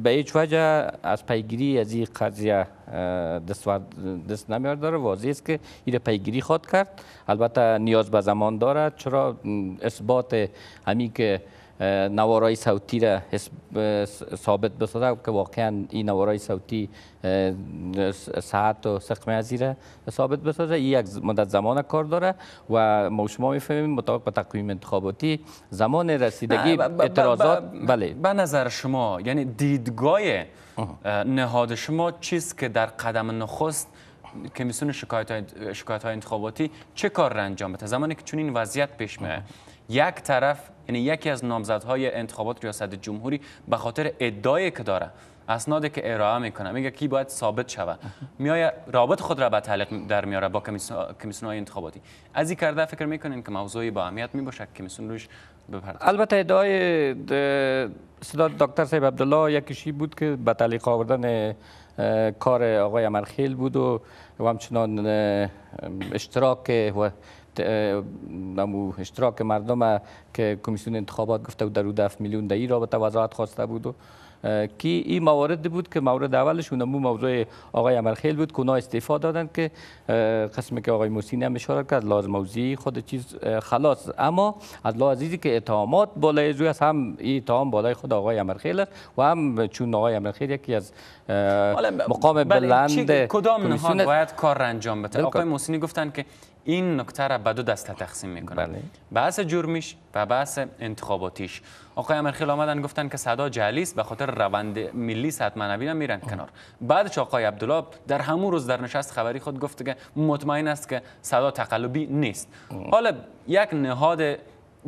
به هیچ وجه از پیگیری از این قضیه دست, دست نمیار داره واضح است که این پیگیری خود کرد البته نیاز به زمان دارد چرا اثبات همین که نوارای صوتی را ثابت بسازه که واقعا این نوارای صوتی ساعت و سقم ازیره ثابت بسازه این یک مدت زمان کار داره و ما شما میفهمیم مطابق به تقویم انتخاباتی زمان رسیدگی اعتراضات بله به نظر شما یعنی دیدگاه نهاد شما چیست که در قدم نخست کمیسیون شکایت های, انتخاباتی چه کار را انجام بده زمانی که چنین وضعیت پیش میاد یک طرف یعنی یکی از نامزدهای انتخابات ریاست جمهوری به خاطر ادعای که داره اسنادی که ارائه میکنه میگه کی باید ثابت شوه میای رابط خود را به تعلق در میاره با کمیسیون های انتخاباتی از این کرده فکر میکنین که موضوعی با اهمیت میباشه کمیسیون روش بپرده البته ادعای صدا دکتر صاحب عبدالله یکیشی بود که به تعلیق آوردن کار آقای امرخیل بود و همچنان اشتراک و نمو اشتراک مردم که کمیسیون انتخابات گفته بود در او دفت میلیون در این رابطه وضاحت خواسته بود که این موارد بود که مورد اولشون مو موضوع آقای امرخیل بود که استعفا دادن که قسمی که آقای موسینی هم اشاره کرد لازم موضوعی خود چیز خلاص اما از لازیزی که اتهامات بالای زوی است هم این اتهام بالای خود آقای امرخیل است و هم چون آقای امرخیل یکی از مقام بلند کدام نهاد باید کار انجام بده آقای موسینی گفتن که این نکته را به دو دسته تقسیم میکنه بله. بحث جرمیش و بحث انتخاباتیش آقای امرخیل آمدن گفتن که صدا جعلی به خاطر روند ملی صد را میرن کنار بعد آقای عبدالله در همون روز در نشست خبری خود گفت که مطمئن است که صدا تقلبی نیست حالا یک نهاد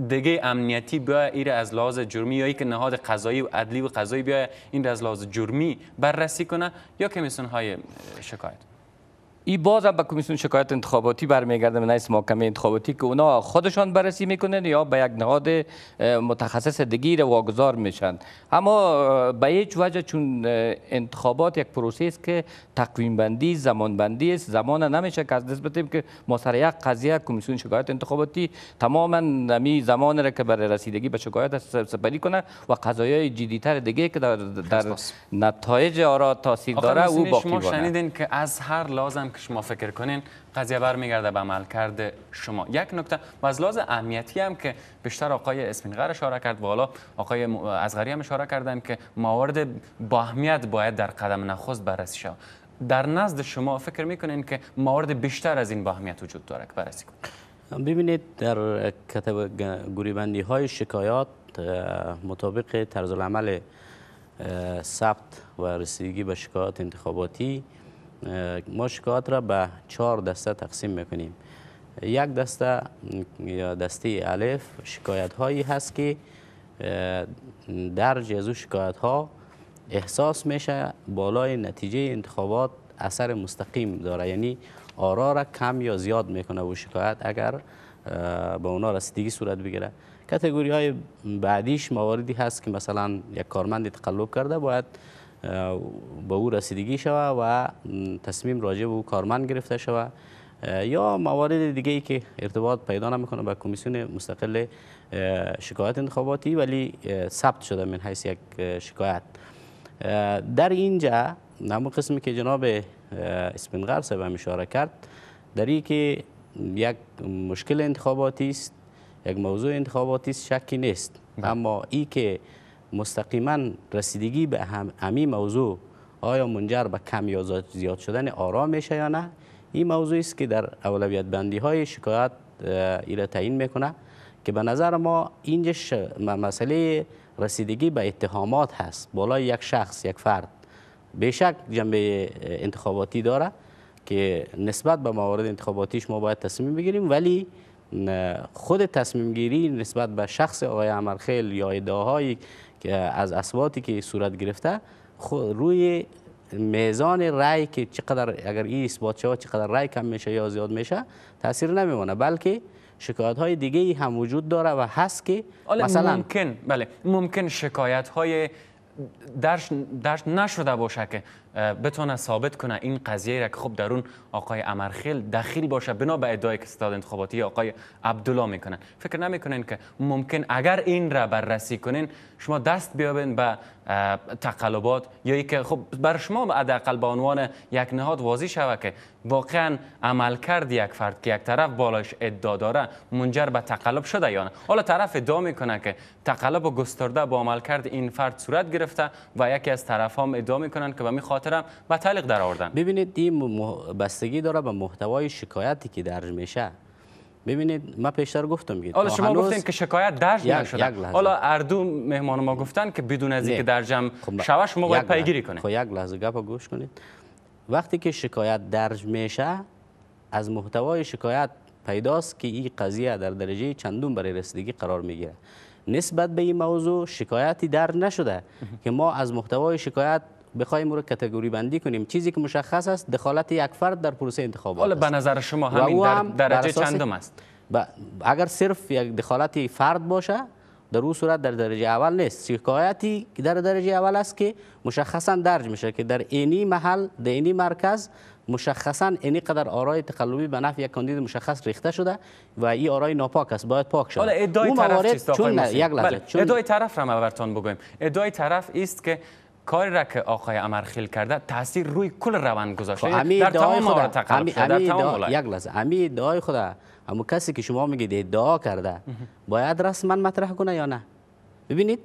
دیگه امنیتی بیا ایر از لحاظ جرمی یا که نهاد قضایی و عدلی و قضایی بیا این از لحاظ جرمی بررسی کنه یا کمیسیون های شکایت ای باز به کمیسیون شکایت انتخاباتی برمیگرده به نیست محکمه انتخاباتی که اونا خودشان بررسی میکنن یا به یک نهاد متخصص دیگه واگذار میشن اما به هیچ وجه چون انتخابات یک پروسه است که تقویم بندی زمان بندی است زمان نمیشه که از دست بتیم که ما سر یک قضیه کمیسیون شکایت انتخاباتی تماما نمی زمان را که برای رسیدگی به شکایت سپری کنه و قضایای جدیتر دیگه که در, در نتایج آرا تاثیر داره او باقی که از هر لازم که شما فکر کنین قضیه برمیگرده به کرده شما یک نکته و از لحاظ اهمیتی هم که بیشتر آقای اسمینغر اشاره کرد و حالا آقای ازغری هم اشاره کردن که موارد با اهمیت باید در قدم نخست بررسی شود در نزد شما فکر میکنین که موارد بیشتر از این با وجود داره بررسی کنید ببینید در کتاب های شکایات مطابق طرز عمل ثبت و رسیدگی به شکایات انتخاباتی ما شکایت را به چهار دسته تقسیم میکنیم یک دسته یا دسته الف شکایت هایی هست که درج از شکایت ها احساس میشه بالای نتیجه انتخابات اثر مستقیم داره یعنی آرا را کم یا زیاد میکنه و شکایت اگر به اونا رسیدگی صورت بگیره کتگوری های بعدیش مواردی هست که مثلا یک کارمند تقلب کرده باید به او رسیدگی شود و تصمیم راجع به کارمند گرفته شود یا موارد دیگه ای که ارتباط پیدا نمیکنه به کمیسیون مستقل شکایت انتخاباتی ولی ثبت شده من حیث یک شکایت در اینجا نمو قسمی که جناب اسپنغار صاحب اشاره کرد در این که یک مشکل انتخاباتی است یک موضوع انتخاباتی است شکی نیست بله. اما ای که مستقیما رسیدگی به همی موضوع آیا منجر به کم یا زیاد شدن آرام میشه یا نه این موضوع است که در اولویت بندی های شکایت ایره تعیین میکنه که به نظر ما اینجش مسئله رسیدگی به اتهامات هست بالای یک شخص یک فرد بیشک جنبه انتخاباتی داره که نسبت به موارد انتخاباتیش ما باید تصمیم بگیریم ولی خود تصمیم گیری نسبت به شخص آقای عمرخیل یا ادعاهایی از اسواتی که صورت گرفته روی میزان رای که چقدر اگر این اثبات شود چقدر رای کم میشه یا زیاد میشه تاثیر نمیمونه بلکه شکایت های دیگه ای هم وجود داره و هست که مثلا ممکن بله ممکن شکایت های درش, درش نشده باشه که بتونه ثابت کنه این قضیه را که خب درون آقای امرخیل دخیل باشه بنا به ادعای که انتخاباتی آقای عبدالله میکنن فکر نمیکنین که ممکن اگر این را بررسی کنین شما دست بیابین به تقلبات یا که خب بر شما حداقل به عنوان یک نهاد واضی شوه که واقعا عملکرد یک فرد که یک طرف بالاش ادعا داره منجر به تقلب شده یا نه حالا طرف ادعا میکنه که تقلب و گسترده با عملکرد این فرد صورت گرفته و یکی از طرف هم ادعا میکنن که به و متعلق در آوردن ببینید این بستگی داره به محتوای شکایتی که درج میشه ببینید ما پیشتر گفتم که حالا شما گفتین که شکایت درج نشده حالا اردو مهمان ما گفتن که بدون از اینکه درجم خب شوه شما باید پیگیری کنید خب یک لحظه گپا گوش کنید وقتی که شکایت درج میشه از محتوای شکایت پیداست که این قضیه در درجه چندون برای رسیدگی قرار میگیره نسبت به این موضوع شکایتی در نشده که ما از محتوای شکایت بخوایم رو کاتگوری بندی کنیم چیزی که مشخص است دخالت یک فرد در پروسه انتخابات حالا به نظر شما همین در درجه چندم است اگر صرف یک دخالت فرد باشه در اون صورت در درجه اول نیست شکایتی که در درجه اول است که مشخصا درج میشه که در اینی محل در اینی مرکز مشخصا اینی قدر آرای تقلبی به نفع یک کاندید مشخص ریخته شده و این آرای ناپاک است باید پاک شود بله، ادعای طرف چیست یک ادعای طرف را ما بگویم ادعای طرف است که کاری را که آقای خیل کرده تاثیر روی کل روند گذاشته خب، در تمام مورد تقلب شده در یک لحظه امی ادعای خود اما کسی که شما میگید ادعا کرده باید رسما مطرح کنه یا نه ببینید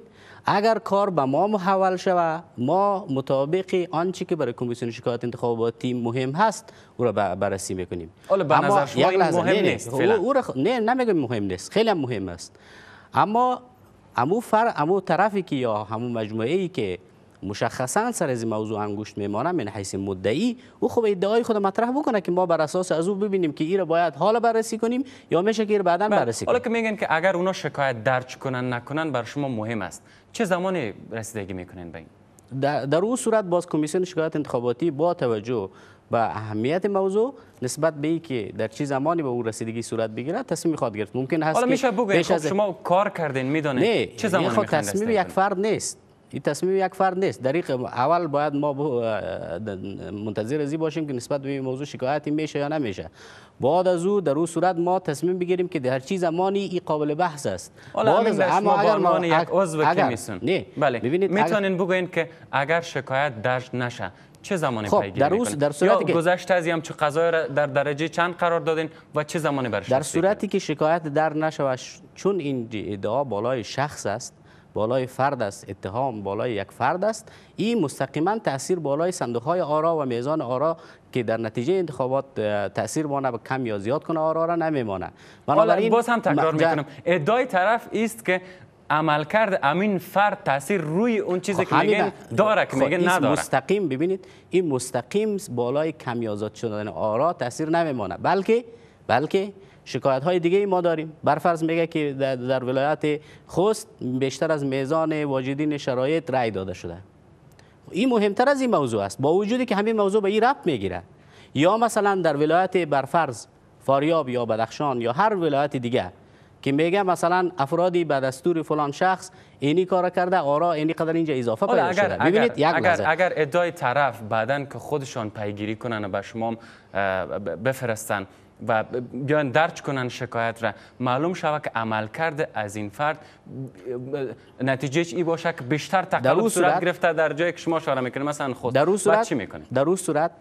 اگر کار به ما محول شوه ما مطابق آنچه که برای کمیسیون شکایت انتخاباتی مهم هست او را بررسی میکنیم اول به نظر شما مهم نیست نه, او را نمیگم مهم نیست خیلی مهم است اما امو فر امو طرفی که یا همون مجموعه ای که مشخصا سر از موضوع انگشت میمانه من یعنی حیث مدعی او خوب ادعای خود مطرح بکنه که ما بر اساس از او ببینیم که ایره باید حالا بررسی کنیم یا میشه که ایره بعدا بله، بررسی کنیم حالا که میگن که اگر اونا شکایت درج کنن نکنن بر شما مهم است چه زمانی رسیدگی میکنین به این در او صورت باز کمیسیون شکایت انتخاباتی با توجه به اهمیت موضوع نسبت به ای که در چه زمانی به او رسیدگی صورت بگیره تصمیم خواهد گرفت ممکن هست حالا میشه بگوید خب شما کار کردین میدونید چه زمانی یعنی خب تصمیم یک فرد نیست این تصمیم یک فرد نیست در اول باید ما منتظر ازی باشیم که نسبت به این موضوع شکایتی میشه یا نمیشه بعد از او در او صورت ما تصمیم بگیریم که در چیز زمانی این قابل بحث است بعد از اما اگر ما یک عضو کمیسیون نه بله ببینید میتونین بگوین که اگر شکایت درج نشه چه زمانی خب در روز در صورتی که گذشته از هم چه را در درجه چند قرار دادین و چه زمانی برش در صورتی که شکایت در و چون این ادعا بالای شخص است بالای فرد است اتهام بالای یک فرد است این مستقیما تاثیر بالای صندوق های آرا و میزان آرا که در نتیجه انتخابات تاثیر مانه کم یا زیاد کنه آرا را نمیمانه بنابراین باز هم تکرار میکنم ادعای طرف است که عملکرد امین فرد تاثیر روی اون چیزی خب که میگن داره که خب نداره مستقیم ببینید این مستقیم بالای کمیازات شدن آرا تاثیر نمیمانه بلکه بلکه شکایت های دیگه ما داریم برفرض میگه که در, ولایت خوست بیشتر از میزان واجدین شرایط رای داده شده این مهمتر از این موضوع است با وجودی که همین موضوع به این رب میگیره یا مثلا در ولایت برفرض فاریاب یا بدخشان یا هر ولایت دیگه که میگه مثلا افرادی به دستور فلان شخص اینی کار کرده آرا اینی قدر اینجا اضافه پیدا شده ببینید اگر, یک اگر, اگر ادعای طرف بعدن که خودشان پیگیری کنن و به شما بفرستن و بیان درچ کنن شکایت را معلوم شوه که عمل کرده از این فرد نتیجه ای باشه که بیشتر تقلب صورت گرفته در جایی که شما اشاره میکنه مثلا خود در صورت در اون صورت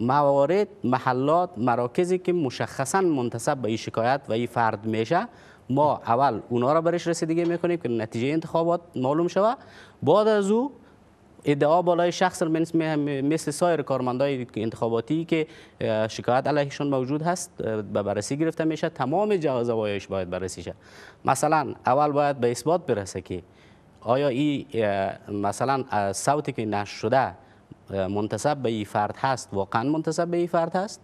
موارد محلات مراکزی که مشخصا منتصب به این شکایت و این فرد میشه ما اول اونا را برش رسیدگی میکنیم که نتیجه انتخابات معلوم شوه بعد از او ادعا بالای شخص مثل سایر کارمندای انتخاباتی که شکایت علیهشون موجود هست به بررسی گرفته میشه تمام جوازوایش باید بررسی شه مثلا اول باید به اثبات برسه که آیا این مثلا صوتی که نش شده منتصب به این فرد هست واقعا منتسب به این فرد هست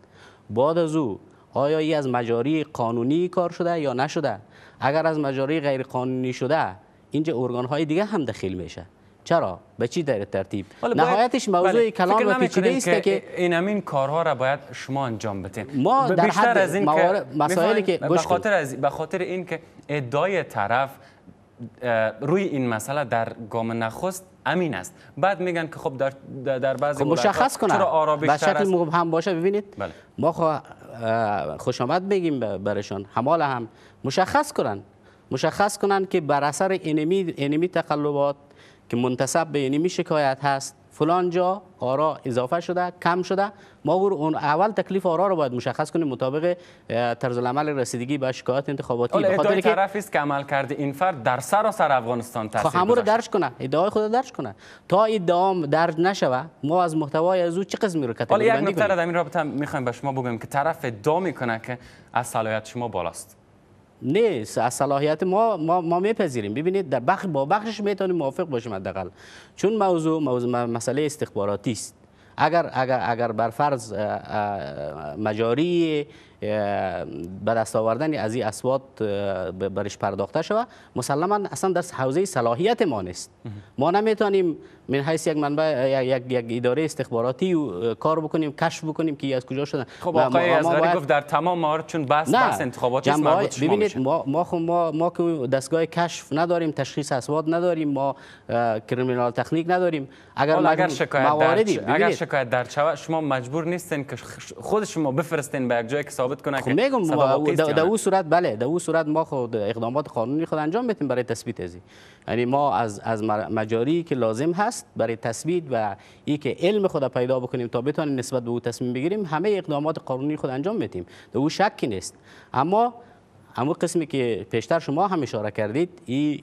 بعد از او آیا ای از مجاری قانونی کار شده یا نشده اگر از مجاری غیر قانونی شده اینجا ارگان های دیگه هم دخیل میشه چرا به چی در ترتیب نهایتش موضوع بله. کلام و پیچیده است که, که این همین کارها را باید شما انجام بدین ما در حد از این موارد... که به خاطر از به خاطر این که ادعای طرف روی این مسئله در گام نخست امین است بعد میگن که خب در در بعضی خب مشخص کنن چرا آرا باشه ببینید بله. ما خوش آمد بگیم برشان همال هم مشخص کنن مشخص کنن که بر اثر انمی انمی تقلبات که منتسب به یعنی شکایت هست فلان جا آرا اضافه شده کم شده ما اون اول تکلیف آرا رو باید مشخص کنیم مطابق طرز عمل رسیدگی به شکایات انتخاباتی به خاطر اینکه طرفی است که عمل کرده این فرد در سراسر افغانستان خب، تاثیر خب رو درش کنه ادعای خود درج کنه تا ادعام درج نشوه ما از محتوای از او چه قسمی رو کاتگوری بندی حالا یک نکته در این رابطه میخوایم به شما بگم که طرف ادعا میکنه که از صلاحیت شما بالاست نیست از صلاحیت ما ما, ما میپذیریم ببینید در بخش با بخشش میتونیم موافق باشیم حداقل چون موضوع, موضوع مسئله استخباراتی است اگر اگر اگر بر فرض مجاری به دست آوردن از این اسوات برش پرداخته شود مسلما اصلا در حوزه صلاحیت ما نیست ما نمیتونیم من حیث یک منبع یک, یک اداره استخباراتی و کار بکنیم کشف بکنیم که از کجا شدن خب آقای باید... گفت در تمام ما چون بس نه. بس انتخابات ما ببینید ما ما خب- ما ما که دستگاه کشف نداریم تشخیص اسواد نداریم ما کریمینال تکنیک نداریم اگر اگر شکایت در اگر شکایت در شما مجبور نیستین که خود شما بفرستین به یک جای ثابت خب میگم در او صورت بله در او صورت ما خود اقدامات قانونی خود انجام میتیم برای تثبیت ازی یعنی ما از از مجاری که لازم هست برای تثبیت و ای که علم خود پیدا بکنیم تا بتونیم نسبت به او تصمیم بگیریم همه اقدامات قانونی خود انجام میتیم در او شکی نیست اما همون قسمی که پیشتر شما هم اشاره کردید این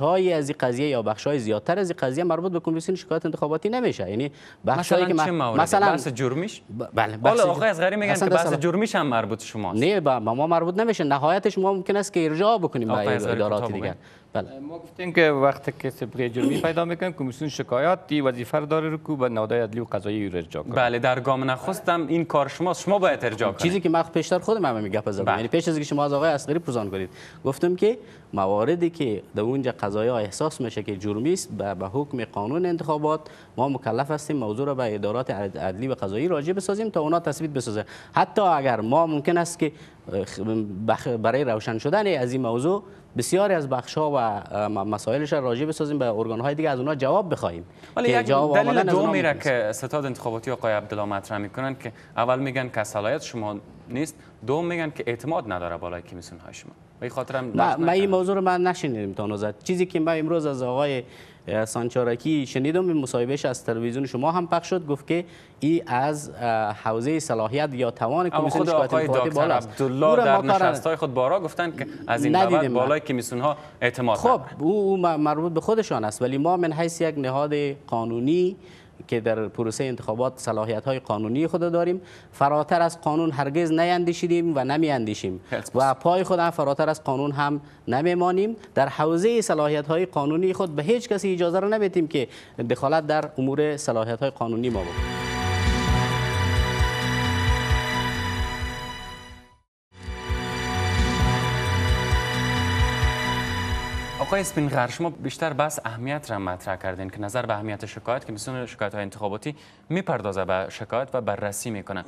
های از این قضیه یا های زیادتر از این قضیه مربوط به کمیسیون شکایت انتخاباتی نمیشه یعنی هایی که چه مثلا بحث جرمیش بله بحث آقای از غری میگن که بحث جرمیش هم مربوط شماست نه با ما مربوط نمیشه نهایتش ما ممکن است که ارجاع بکنیم به ادارات دیگر بله. ما گفتیم که وقتی کسی سپری جرمی پیدا میکنیم کمیسیون شکایات دی وظیفه داره رو که به نهادهای عدلی و قضایی ارجاع کنه بله در گام نخستم این کار شما شما باید ارجاع کنید چیزی که مخ خب پیشتر خودم هم میگم بله. یعنی پیش از اینکه شما از آقای اصغری پرزان کنید گفتم که مواردی که در اونجا قضایی احساس میشه که جرمی است به حکم قانون انتخابات ما مکلف هستیم موضوع را به ادارات عدلی و قضایی راجع بسازیم تا اونا تثبیت بسازه حتی اگر ما ممکن است که برای روشن شدن از این موضوع بسیاری از بخش ها و مسائلش را راجع بسازیم به ارگان های دیگه از اونها جواب بخوایم ولی یک دلیل دو را که ستاد انتخاباتی آقای عبدالله مطرح میکنن که اول میگن که صلاحیت شما نیست دوم میگن که اعتماد نداره بالای کمیسیون های شما این موضوع رو من نشینیدم تا چیزی که من امروز از آقای سانچارکی شنیدم مصاحبهش از تلویزیون شما هم پخش شد گفت که ای از حوزه صلاحیت یا توان کمیسیون شکایت انفرادی بالا عبدالله در نشستای خود بارا گفتن که از این بعد بالای کمیسیون ها اعتماد خب او مربوط به خودشان است ولی ما من حیث یک نهاد قانونی که در پروسه انتخابات صلاحیت های قانونی خود داریم فراتر از قانون هرگز نیندیشیدیم و نمیاندیشیم و پای خود فراتر از قانون هم نمیمانیم در حوزه صلاحیت های قانونی خود به هیچ کسی اجازه را نمیتیم که دخالت در امور صلاحیت های قانونی ما بکنیم آقای اسپین شما بیشتر بس اهمیت را مطرح کردین که نظر به اهمیت شکایت که میسون شکایت های انتخاباتی میپردازه به شکایت و بررسی میکنه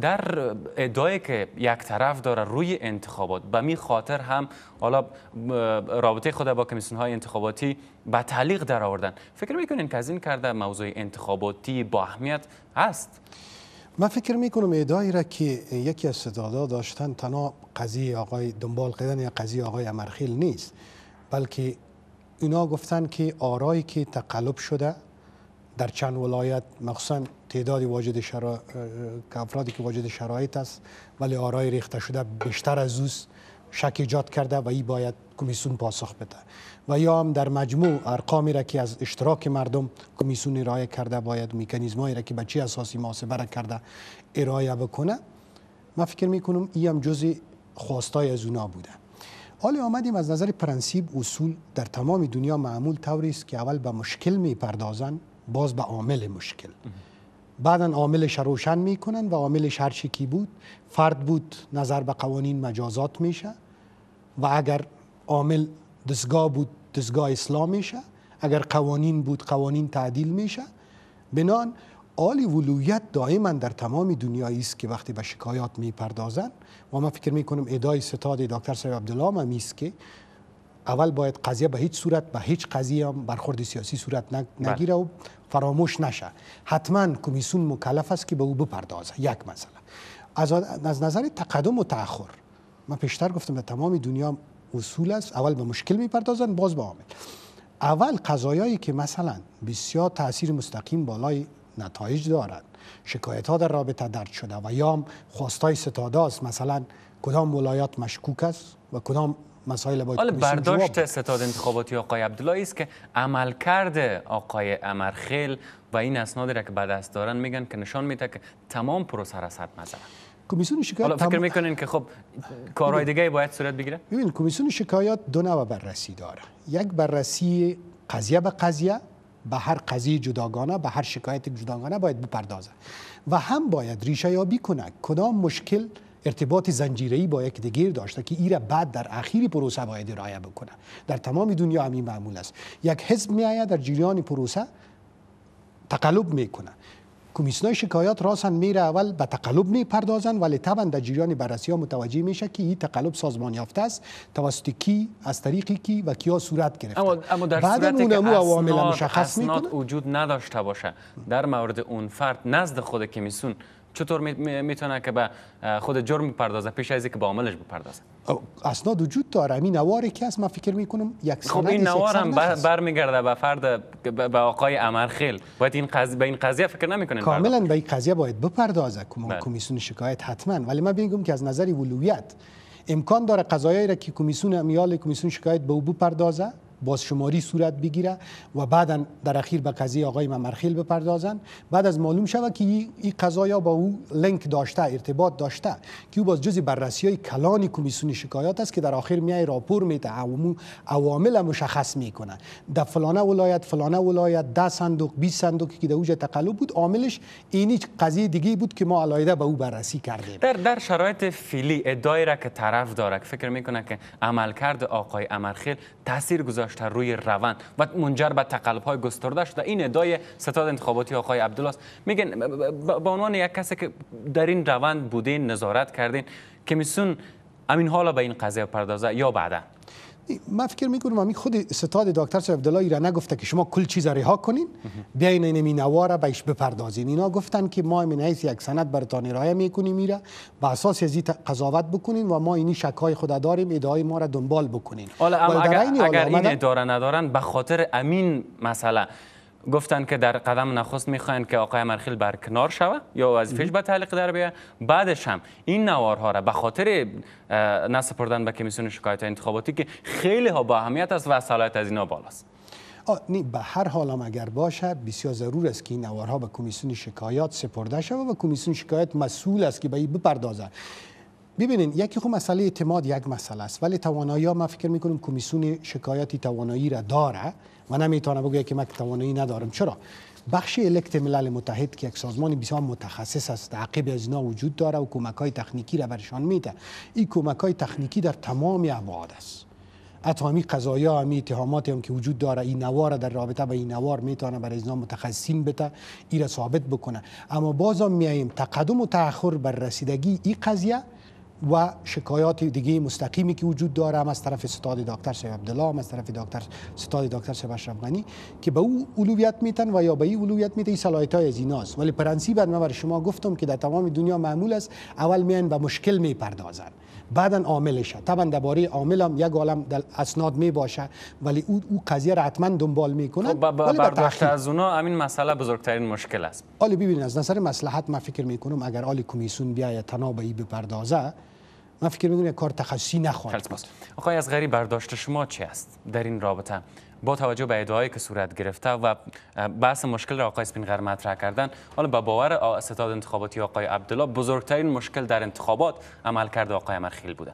در ادعای که یک طرف داره روی انتخابات به می خاطر هم حالا رابطه خود با کمیسیون های انتخاباتی به تعلیق در آوردن فکر میکنین که از این کرده موضوع انتخاباتی با اهمیت هست من فکر می کنم را که یکی از صدادا داشتن تنها قضیه آقای دنبال کردن یا قضیه آقای امرخیل نیست بلکه اینا گفتن که آرایی که تقلب شده در چند ولایت مخصوصا تعداد واجد شرا... افرادی که واجد شرایط است ولی آرای ریخته شده بیشتر از اوست شک ایجاد کرده و ای باید کمیسون پاسخ بده و یا هم در مجموع ارقامی را که از اشتراک مردم کمیسون ارائه کرده باید هایی را که به چه اساسی محاسبه را کرده ارائه بکنه من فکر میکنم این هم جزی خواستای از اونا بوده حال آمدیم از نظر پرنسیب اصول در تمام دنیا معمول طوری است که اول به مشکل میپردازن باز به عامل مشکل بعدا عاملش روشن میکنن و عاملش هر بود فرد بود نظر به قوانین مجازات میشه و اگر عامل دستگاه بود دستگاه اسلام میشه اگر قوانین بود قوانین تعدیل میشه بنان عالی ولویت دائما در تمام دنیا است که وقتی به شکایات میپردازن و ما فکر میکنم ادای ستاد دکتر سید عبدالله هم است که اول باید قضیه به هیچ صورت به هیچ قضیه هم برخورد سیاسی صورت بله. نگیره و فراموش نشه حتما کمیسون مکلف است که به او بپردازه یک مسئله از, نظر تقدم و تأخر من پیشتر گفتم در تمام دنیا اصول است اول به مشکل میپردازن باز به عامل اول قضایایی که مثلا بسیار تاثیر مستقیم بالای نتایج دارند شکایت ها در رابطه درد شده و یا خواستای ستاده است مثلا کدام ولایات مشکوک است و کدام مسائل باید حالا برداشت ستاد انتخاباتی آقای عبدالله است که عمل کرده آقای امرخیل و این اسناد را که به دست دارن میگن که نشان میده که تمام پروسه را صد مزرن کمیسیون شکایت حالا فکر میکنین که خب کارهای دیگه باید صورت بگیره ببین کمیسیون شکایات دو نوع بررسی داره یک بررسی قضیه به قضیه به هر قضیه جداگانه به هر شکایت جداگانه باید بپردازه و هم باید ریشه یابی کنه کدام مشکل ارتباط زنجیری با یک دیگر داشته که ایره بعد در اخیر پروسه باید رعایت بکنه در تمام دنیا همین معمول است یک حزب میآید در جریان پروسه تقلب میکنه کمیسیون شکایات راستن میره اول به تقلب میپردازن ولی طبعا در جریان بررسی ها متوجه میشه که این تقلب سازمان یافته است توسط کی از طریق کی و کیا صورت گرفته اما, اما در بعد که عوامل مشخص میکنه وجود نداشته باشه در مورد اون فرد نزد خود کمیسون چطور میتونه که به خود جرم بپردازه پیش از اینکه به عاملش بپردازه اسناد وجود داره این نواری که است من فکر میکنم یک خب این نوار هم برمیگرده به فرد به آقای امرخیل باید این قضیه به این قضیه فکر نمیکنین کاملا به این قضیه باید بپردازه بله. کمیسیون شکایت حتما ولی من میگم که از نظر ولویت امکان داره قضایایی را که کمیسیون امیال کمیسیون شکایت به او بپردازه بازشماری صورت بگیره و بعدا در اخیر به قضیه آقای ممرخیل بپردازن بعد از معلوم شود که این قضایا با او لینک داشته ارتباط داشته که او باز جزی بررسی های کلان کمیسیون شکایات است که در آخر میای راپور میده عوامل مشخص میکنه در فلانه ولایت فلانه ولایت ده صندوق 20 صندوق که در اوج تقلب بود عاملش این قضیه دیگه بود که ما علایده به او بررسی کردیم در در شرایط فیلی ادعای را که طرف داره فکر میکنه که عملکرد آقای امرخیل تاثیر گذاشت. گذاشته روی روند و منجر به تقلب های گسترده شده این ادای ستاد انتخاباتی آقای عبدالله میگن به عنوان یک کسی که در این روند بودین نظارت کردین کمیسون امین حالا به این قضیه پردازه یا بعدا من فکر میکنم همین خود ستاد دکتر سر عبدالله ایران نگفته که شما کل چیز رها کنین بیاین این می را بهش بپردازین اینا گفتن که ما من حیث یک سند برتان ارائه میکنیم میره با اساس از قضاوت بکنین و ما اینی شکای خدا داریم ادعای ما را دنبال بکنین حالا اگر, این اداره ندارن به خاطر امین مثلا گفتن که در قدم نخست میخواین که آقای مرخیل برکنار شوه یا وظیفش به تعلیق در بیا بعدش هم این نوارها را به خاطر نسپردن به کمیسیون شکایت انتخاباتی که خیلی ها با اهمیت است و صلاحیت از اینا بالاست نی به هر حال هم اگر باشد بسیار ضرور است که این نوارها به کمیسیون شکایات سپرده شود و کمیسیون شکایت مسئول است که به این بپردازد ببینید یکی خو خب مسئله اعتماد یک مسئله است ولی توانایی ها من فکر میکنم کمیسیون شکایتی توانایی را داره و نمیتونه بگه که من توانایی ندارم چرا بخش الکت ملل متحد که یک سازمان بسیار متخصص است تعقیب از اینا وجود داره و کمک های تکنیکی را برشان میده این کمک های تکنیکی در تمام ابعاد است قضایی قضایا همی اتهاماتی هم که وجود داره این نوار در رابطه به این نوار میتونه برای اینا متخصصین بته این را ثابت بکنه اما بازم میاییم تقدم و تاخر بر رسیدگی این قضیه و شکایات دیگه مستقیمی که وجود داره هم از طرف ستاد دکتر شیخ عبدالله هم از طرف دکتر ستاد دکتر شیخ اشرف غنی که به او اولویت میتن و یا به این اولویت میده این صلاحیت های از ایناست ولی پرنسیب من برای شما گفتم که در تمام دنیا معمول است اول میان به مشکل میپردازن بعدا عاملشه طبعا درباره عامل هم یک عالم در اسناد می باشه ولی او او قضیه را حتما دنبال میکنه خب برداشت از اونا همین مسئله بزرگترین مشکل است آلی ببینید از نظر مسلحت من فکر کنم اگر آلی کمیسون بیاید تنابه ای بپردازه من فکر میکنم کار تخصصی نخواهد آقای از غری برداشت شما چی است در این رابطه با توجه به ادعایی که صورت گرفته و بحث مشکل را آقای غرمت مطرح کردن حالا به باور ستاد انتخاباتی آقای عبدالله بزرگترین مشکل در انتخابات عمل کرده آقای امرخیل بوده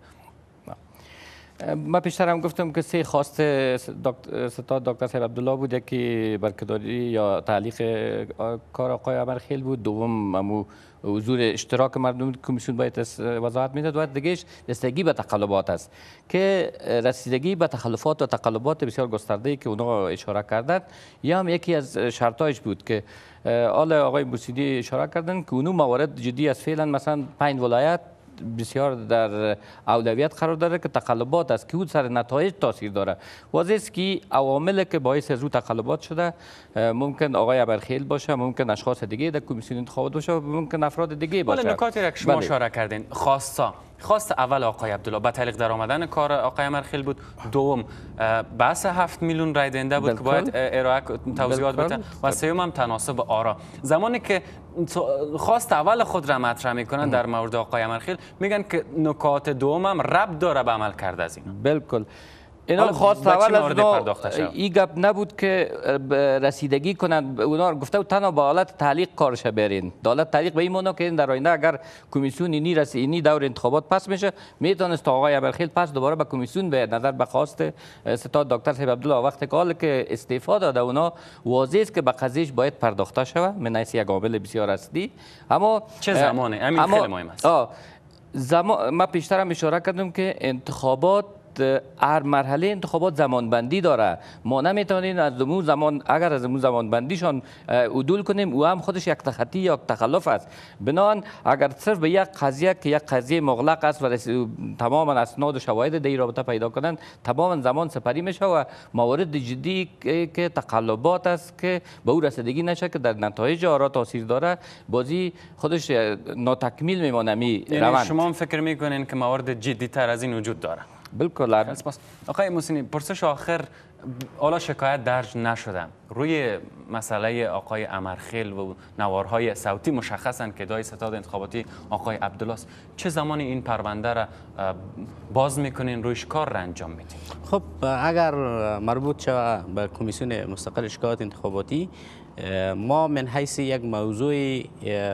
ما پیشتر هم گفتم که سه خواست ستاد دکتر صاحب عبدالله بود یکی برکداری یا تعلیق کار آقای امرخیل بود دوم امو حضور اشتراک مردم کمیسیون باید وضاحت میداد و دیگهش رسیدگی به تقلبات است که رسیدگی به تخلفات و تقلبات بسیار گسترده ای که اونها اشاره کردند یا هم یکی از شرطایش بود که حالا آقای بوسیدی اشاره کردن که اونو موارد جدی از فعلا مثلا پنج ولایت بسیار در اولویت قرار داره که تقلبات است که او سر نتایج تاثیر داره واضح است که عوامل که باعث از او تقلبات شده ممکن آقای ابرخیل باشه ممکن اشخاص دیگه در کمیسیون انتخابات باشه ممکن افراد دیگه باشه ولی نکاتی را که شما بله. اشاره کردین خواستا خواست اول آقای عبدالله به تعلیق در آمدن کار آقای مرخیل بود دوم بحث هفت میلیون رای دهنده بود که باید ارائه توضیحات بده و سوم هم تناسب آرا زمانی که خواست اول خود را مطرح میکنن در مورد آقای مرخیل میگن که نکات دوم هم رب داره به عمل کرده از این بالکل اینا خواست اول از نو این گپ نبود که رسیدگی کنند اونا گفته و تنها با حالت تعلیق کارش برین دولت تعلیق به این مونا که در آینده اگر کمیسیون اینی رس اینی دور انتخابات پس میشه میتونست آقای ابرخیل پس دوباره به کمیسیون به نظر به خواست ستاد دکتر صاحب عبدالله وقت کال که استعفا داد اونا واضح است که به قضیه باید پرداخته شوه من نیست یک قابل بسیار اصلی اما چه زمانه امین خیلی مهم است زمان ما پیشتر اشاره کردم که انتخابات هر مرحله انتخابات زمان بندی داره ما نمیتونیم از دمو زمان اگر از دمو بندیشان عدول کنیم او هم خودش یک تخطی یا تخلف است بنان اگر صرف به یک قضیه که یک قضیه مغلق است و تمام اسناد و شواهد در رابطه پیدا کنند تماما زمان سپری میشه و موارد جدی که تقلبات است که به او رسیدگی نشه که در نتایج آرا تاثیر داره بازی خودش ناتکمیل میمانه می یعنی روند شما فکر میکنین که موارد جدی تر از این وجود داره بالکل آقای موسینی پرسش آخر حالا شکایت درج نشدم روی مسئله آقای امرخیل و نوارهای صوتی مشخصا که دای ستاد انتخاباتی آقای عبدالله چه زمان این پرونده را باز میکنین رویش کار را انجام میدین خب اگر مربوط شود به کمیسیون مستقل شکایت انتخاباتی ما من حیث یک موضوع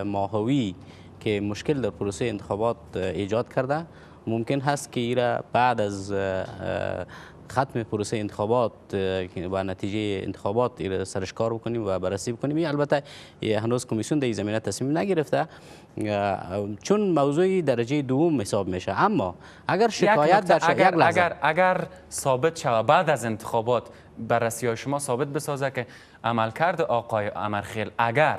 ماهوی که مشکل در پروسه انتخابات ایجاد کرده ممکن هست که ایره بعد از ختم پروسه انتخابات و نتیجه انتخابات سرش کار بکنیم و بررسی بکنیم البته هنوز کمیسیون در زمینه تصمیم نگرفته چون موضوع درجه دوم حساب میشه اما اگر شکایت در شکایت اگر, اگر, اگر ثابت شود بعد از انتخابات بررسی های شما ثابت بسازه که عملکرد آقای امرخیل اگر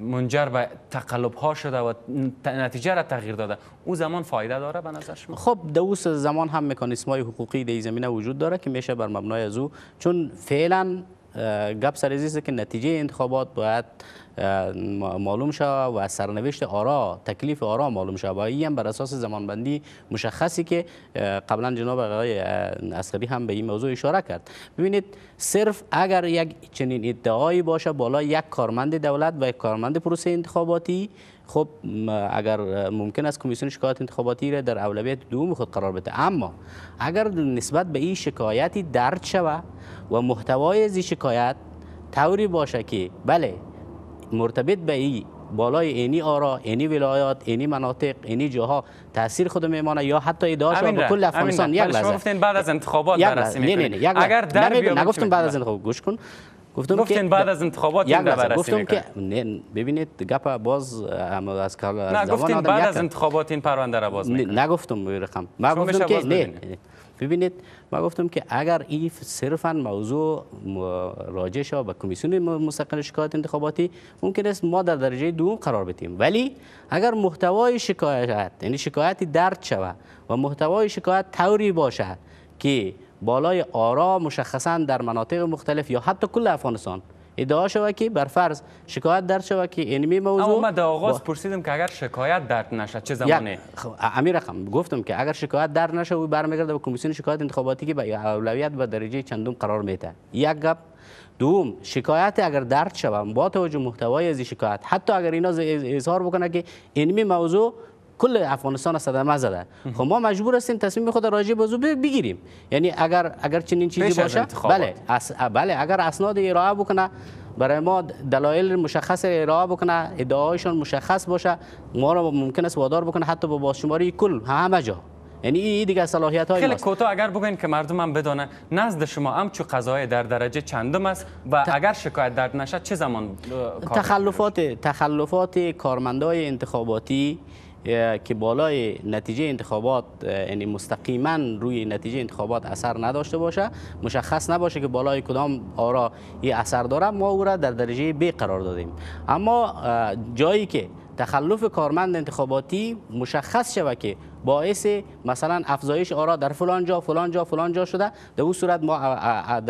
منجر به تقلب ها شده و نتیجه را تغییر داده او زمان فایده داره به نظر شما خب دوس زمان هم مکانیسم های حقوقی در زمینه وجود داره که میشه بر مبنای از او چون فعلا گپ سر که نتیجه انتخابات باید معلوم شد و سرنوشت آرا تکلیف آرا معلوم شود و این بر اساس زمانبندی مشخصی که قبلا جناب آقای اسقری هم به این موضوع اشاره کرد ببینید صرف اگر یک چنین ادعایی باشه بالا یک کارمند دولت و یک کارمند پروسه انتخاباتی خب اگر ممکن است کمیسیون شکایت انتخاباتی را در اولویت دوم خود قرار بده اما اگر نسبت به این شکایتی درد شود و محتوای زی شکایت توری باشه که بله مرتبط به ای بالای اینی آرا اینی ولایات اینی مناطق اینی جاها تاثیر خود میمانه یا حتی ادعا شما به کل افغانستان یک لحظه شما گفتین بعد از انتخابات نه نه نه اگر در نگفتم بعد از انتخابات گوش کن گفتم گفتین بعد از انتخابات این بررسی گفتم که ببینید گپ باز از کار نه گفتین بعد از انتخابات این پرونده را باز نه، نگفتم رقم ما گفتم که نه ببینید ما گفتم که اگر این صرفا موضوع شو به کمیسیون مستقل شکایت انتخاباتی ممکن است ما در درجه دوم قرار بتیم ولی اگر محتوای شکایت یعنی شکایتی درد شوه و محتوای شکایت طوری باشد که بالای آرا مشخصا در مناطق مختلف یا حتی کل افغانستان ادعا شوه که بر فرض شکایت درد شوه که انمی یعنی موضوع اما در آغاز پرسیدم که اگر شکایت درد نشد چه زمانه خب، امی رقم گفتم که اگر شکایت درد نشه او برمیگرده به کمیسیون شکایت انتخاباتی که به اولویت به درجه چندم قرار میده یک گپ دوم شکایت اگر درد شوه با توجه محتوای از شکایت حتی اگر اینا اظهار بکنه که انمی یعنی موضوع کل افغانستان صدمه زده خب ما مجبور هستیم تصمیم خود راجع به بگیریم یعنی اگر اگر چنین چیزی باشه بله اص... بله اگر اسناد ارائه بکنه برای ما دلایل مشخص ارائه بکنه ادعایشان مشخص باشه ما را ممکن است وادار بکنه حتی به با بازشماری کل همه جا یعنی این دیگه صلاحیت های خیلی کوتاه اگر بگوین که مردم هم بدانه نزد شما هم چه قضای در درجه چندم است و اگر شکایت در نشد چه زمان تخلفات تخلفات کارمندای انتخاباتی که بالای نتیجه انتخابات یعنی مستقیما روی نتیجه انتخابات اثر نداشته باشه مشخص نباشه که بالای کدام آرا این اثر داره ما او را در درجه بی قرار دادیم اما جایی که تخلف کارمند انتخاباتی مشخص شود که باعث مثلا افزایش آرا در فلان جا فلان جا فلان جا شده در اون صورت ما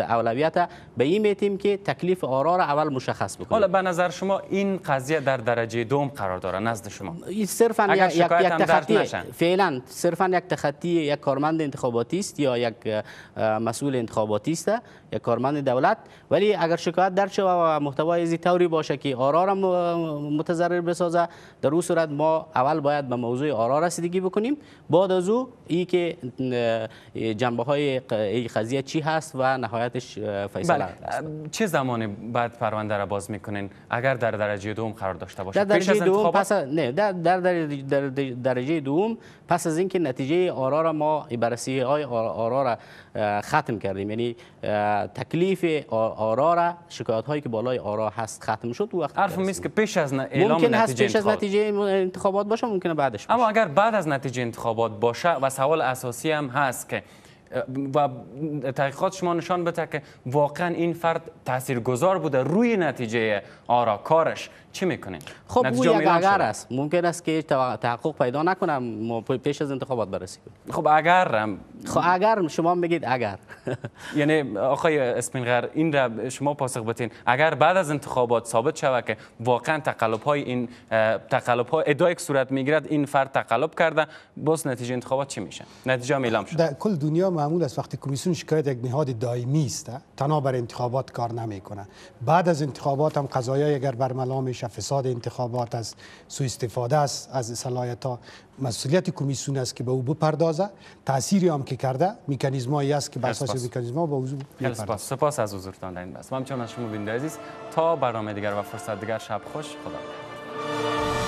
اولویت به این میتیم که تکلیف آرا را اول مشخص بکنیم حالا به نظر شما این قضیه در درجه دوم قرار داره نزد شما صرفا یک تخطی فعلا صرفا یک تخطی یک کارمند انتخاباتی است یا یک مسئول انتخاباتی است یک کارمند دولت ولی اگر شکایت در چه و محتوای از طوری باشه که آرا را متضرر بسازه در اون صورت ما اول باید به موضوع آرا رسیدگی بکنیم بعد از او ای که جنبه های ای چی هست و نهایتش فیصله بله. چه زمانی بعد پرونده را باز میکنین اگر در درجه دوم قرار داشته باشه در درجه دوم پس نه در در در درجه دوم پس از اینکه نتیجه آرا را ما بررسی های آرا را ختم کردیم یعنی تکلیف آرا را شکایت هایی که بالای آرا هست ختم شد و وقت حرف که پیش از اعلام ممکن هست پیش از نتیجه انتخابات باشه ممکنه بعدش باشه. اما اگر بعد از نتیجه انتخابات باشه و سوال اساسی هم هست که و تحقیقات شما نشان بده که واقعا این فرد تاثیرگذار بوده روی نتیجه آرا کارش چه میکنین خب او یک اگر است ممکن است که تحقق پیدا نکنم پیش از انتخابات برسی کنیم خب اگر خب اگر شما میگید اگر یعنی آقای اسمینغر این را شما پاسخ بتین اگر بعد از انتخابات ثابت شود که واقعا تقلب های این تقلب ها ادعای صورت میگیرد این فرد تقلب کرده باز نتیجه انتخابات چی میشه نتیجه اعلام شد در کل دنیا معمول است وقتی کمیسیون شکایت یک نهاد دائمی است تنها بر انتخابات کار نمیکنه بعد از انتخابات هم قضایای اگر برملا میشه میشه فساد انتخابات از سوء استفاده است از صلاحیت ها مسئولیت کمیسیون است که به او بپردازه تأثیری هم که کرده مکانیزم است که بر اساس مکانیزم ها به او بپردازه سپاس از حضورتان در این بس من از شما بینده عزیز تا برنامه دیگر و فرصت دیگر شب خوش خدا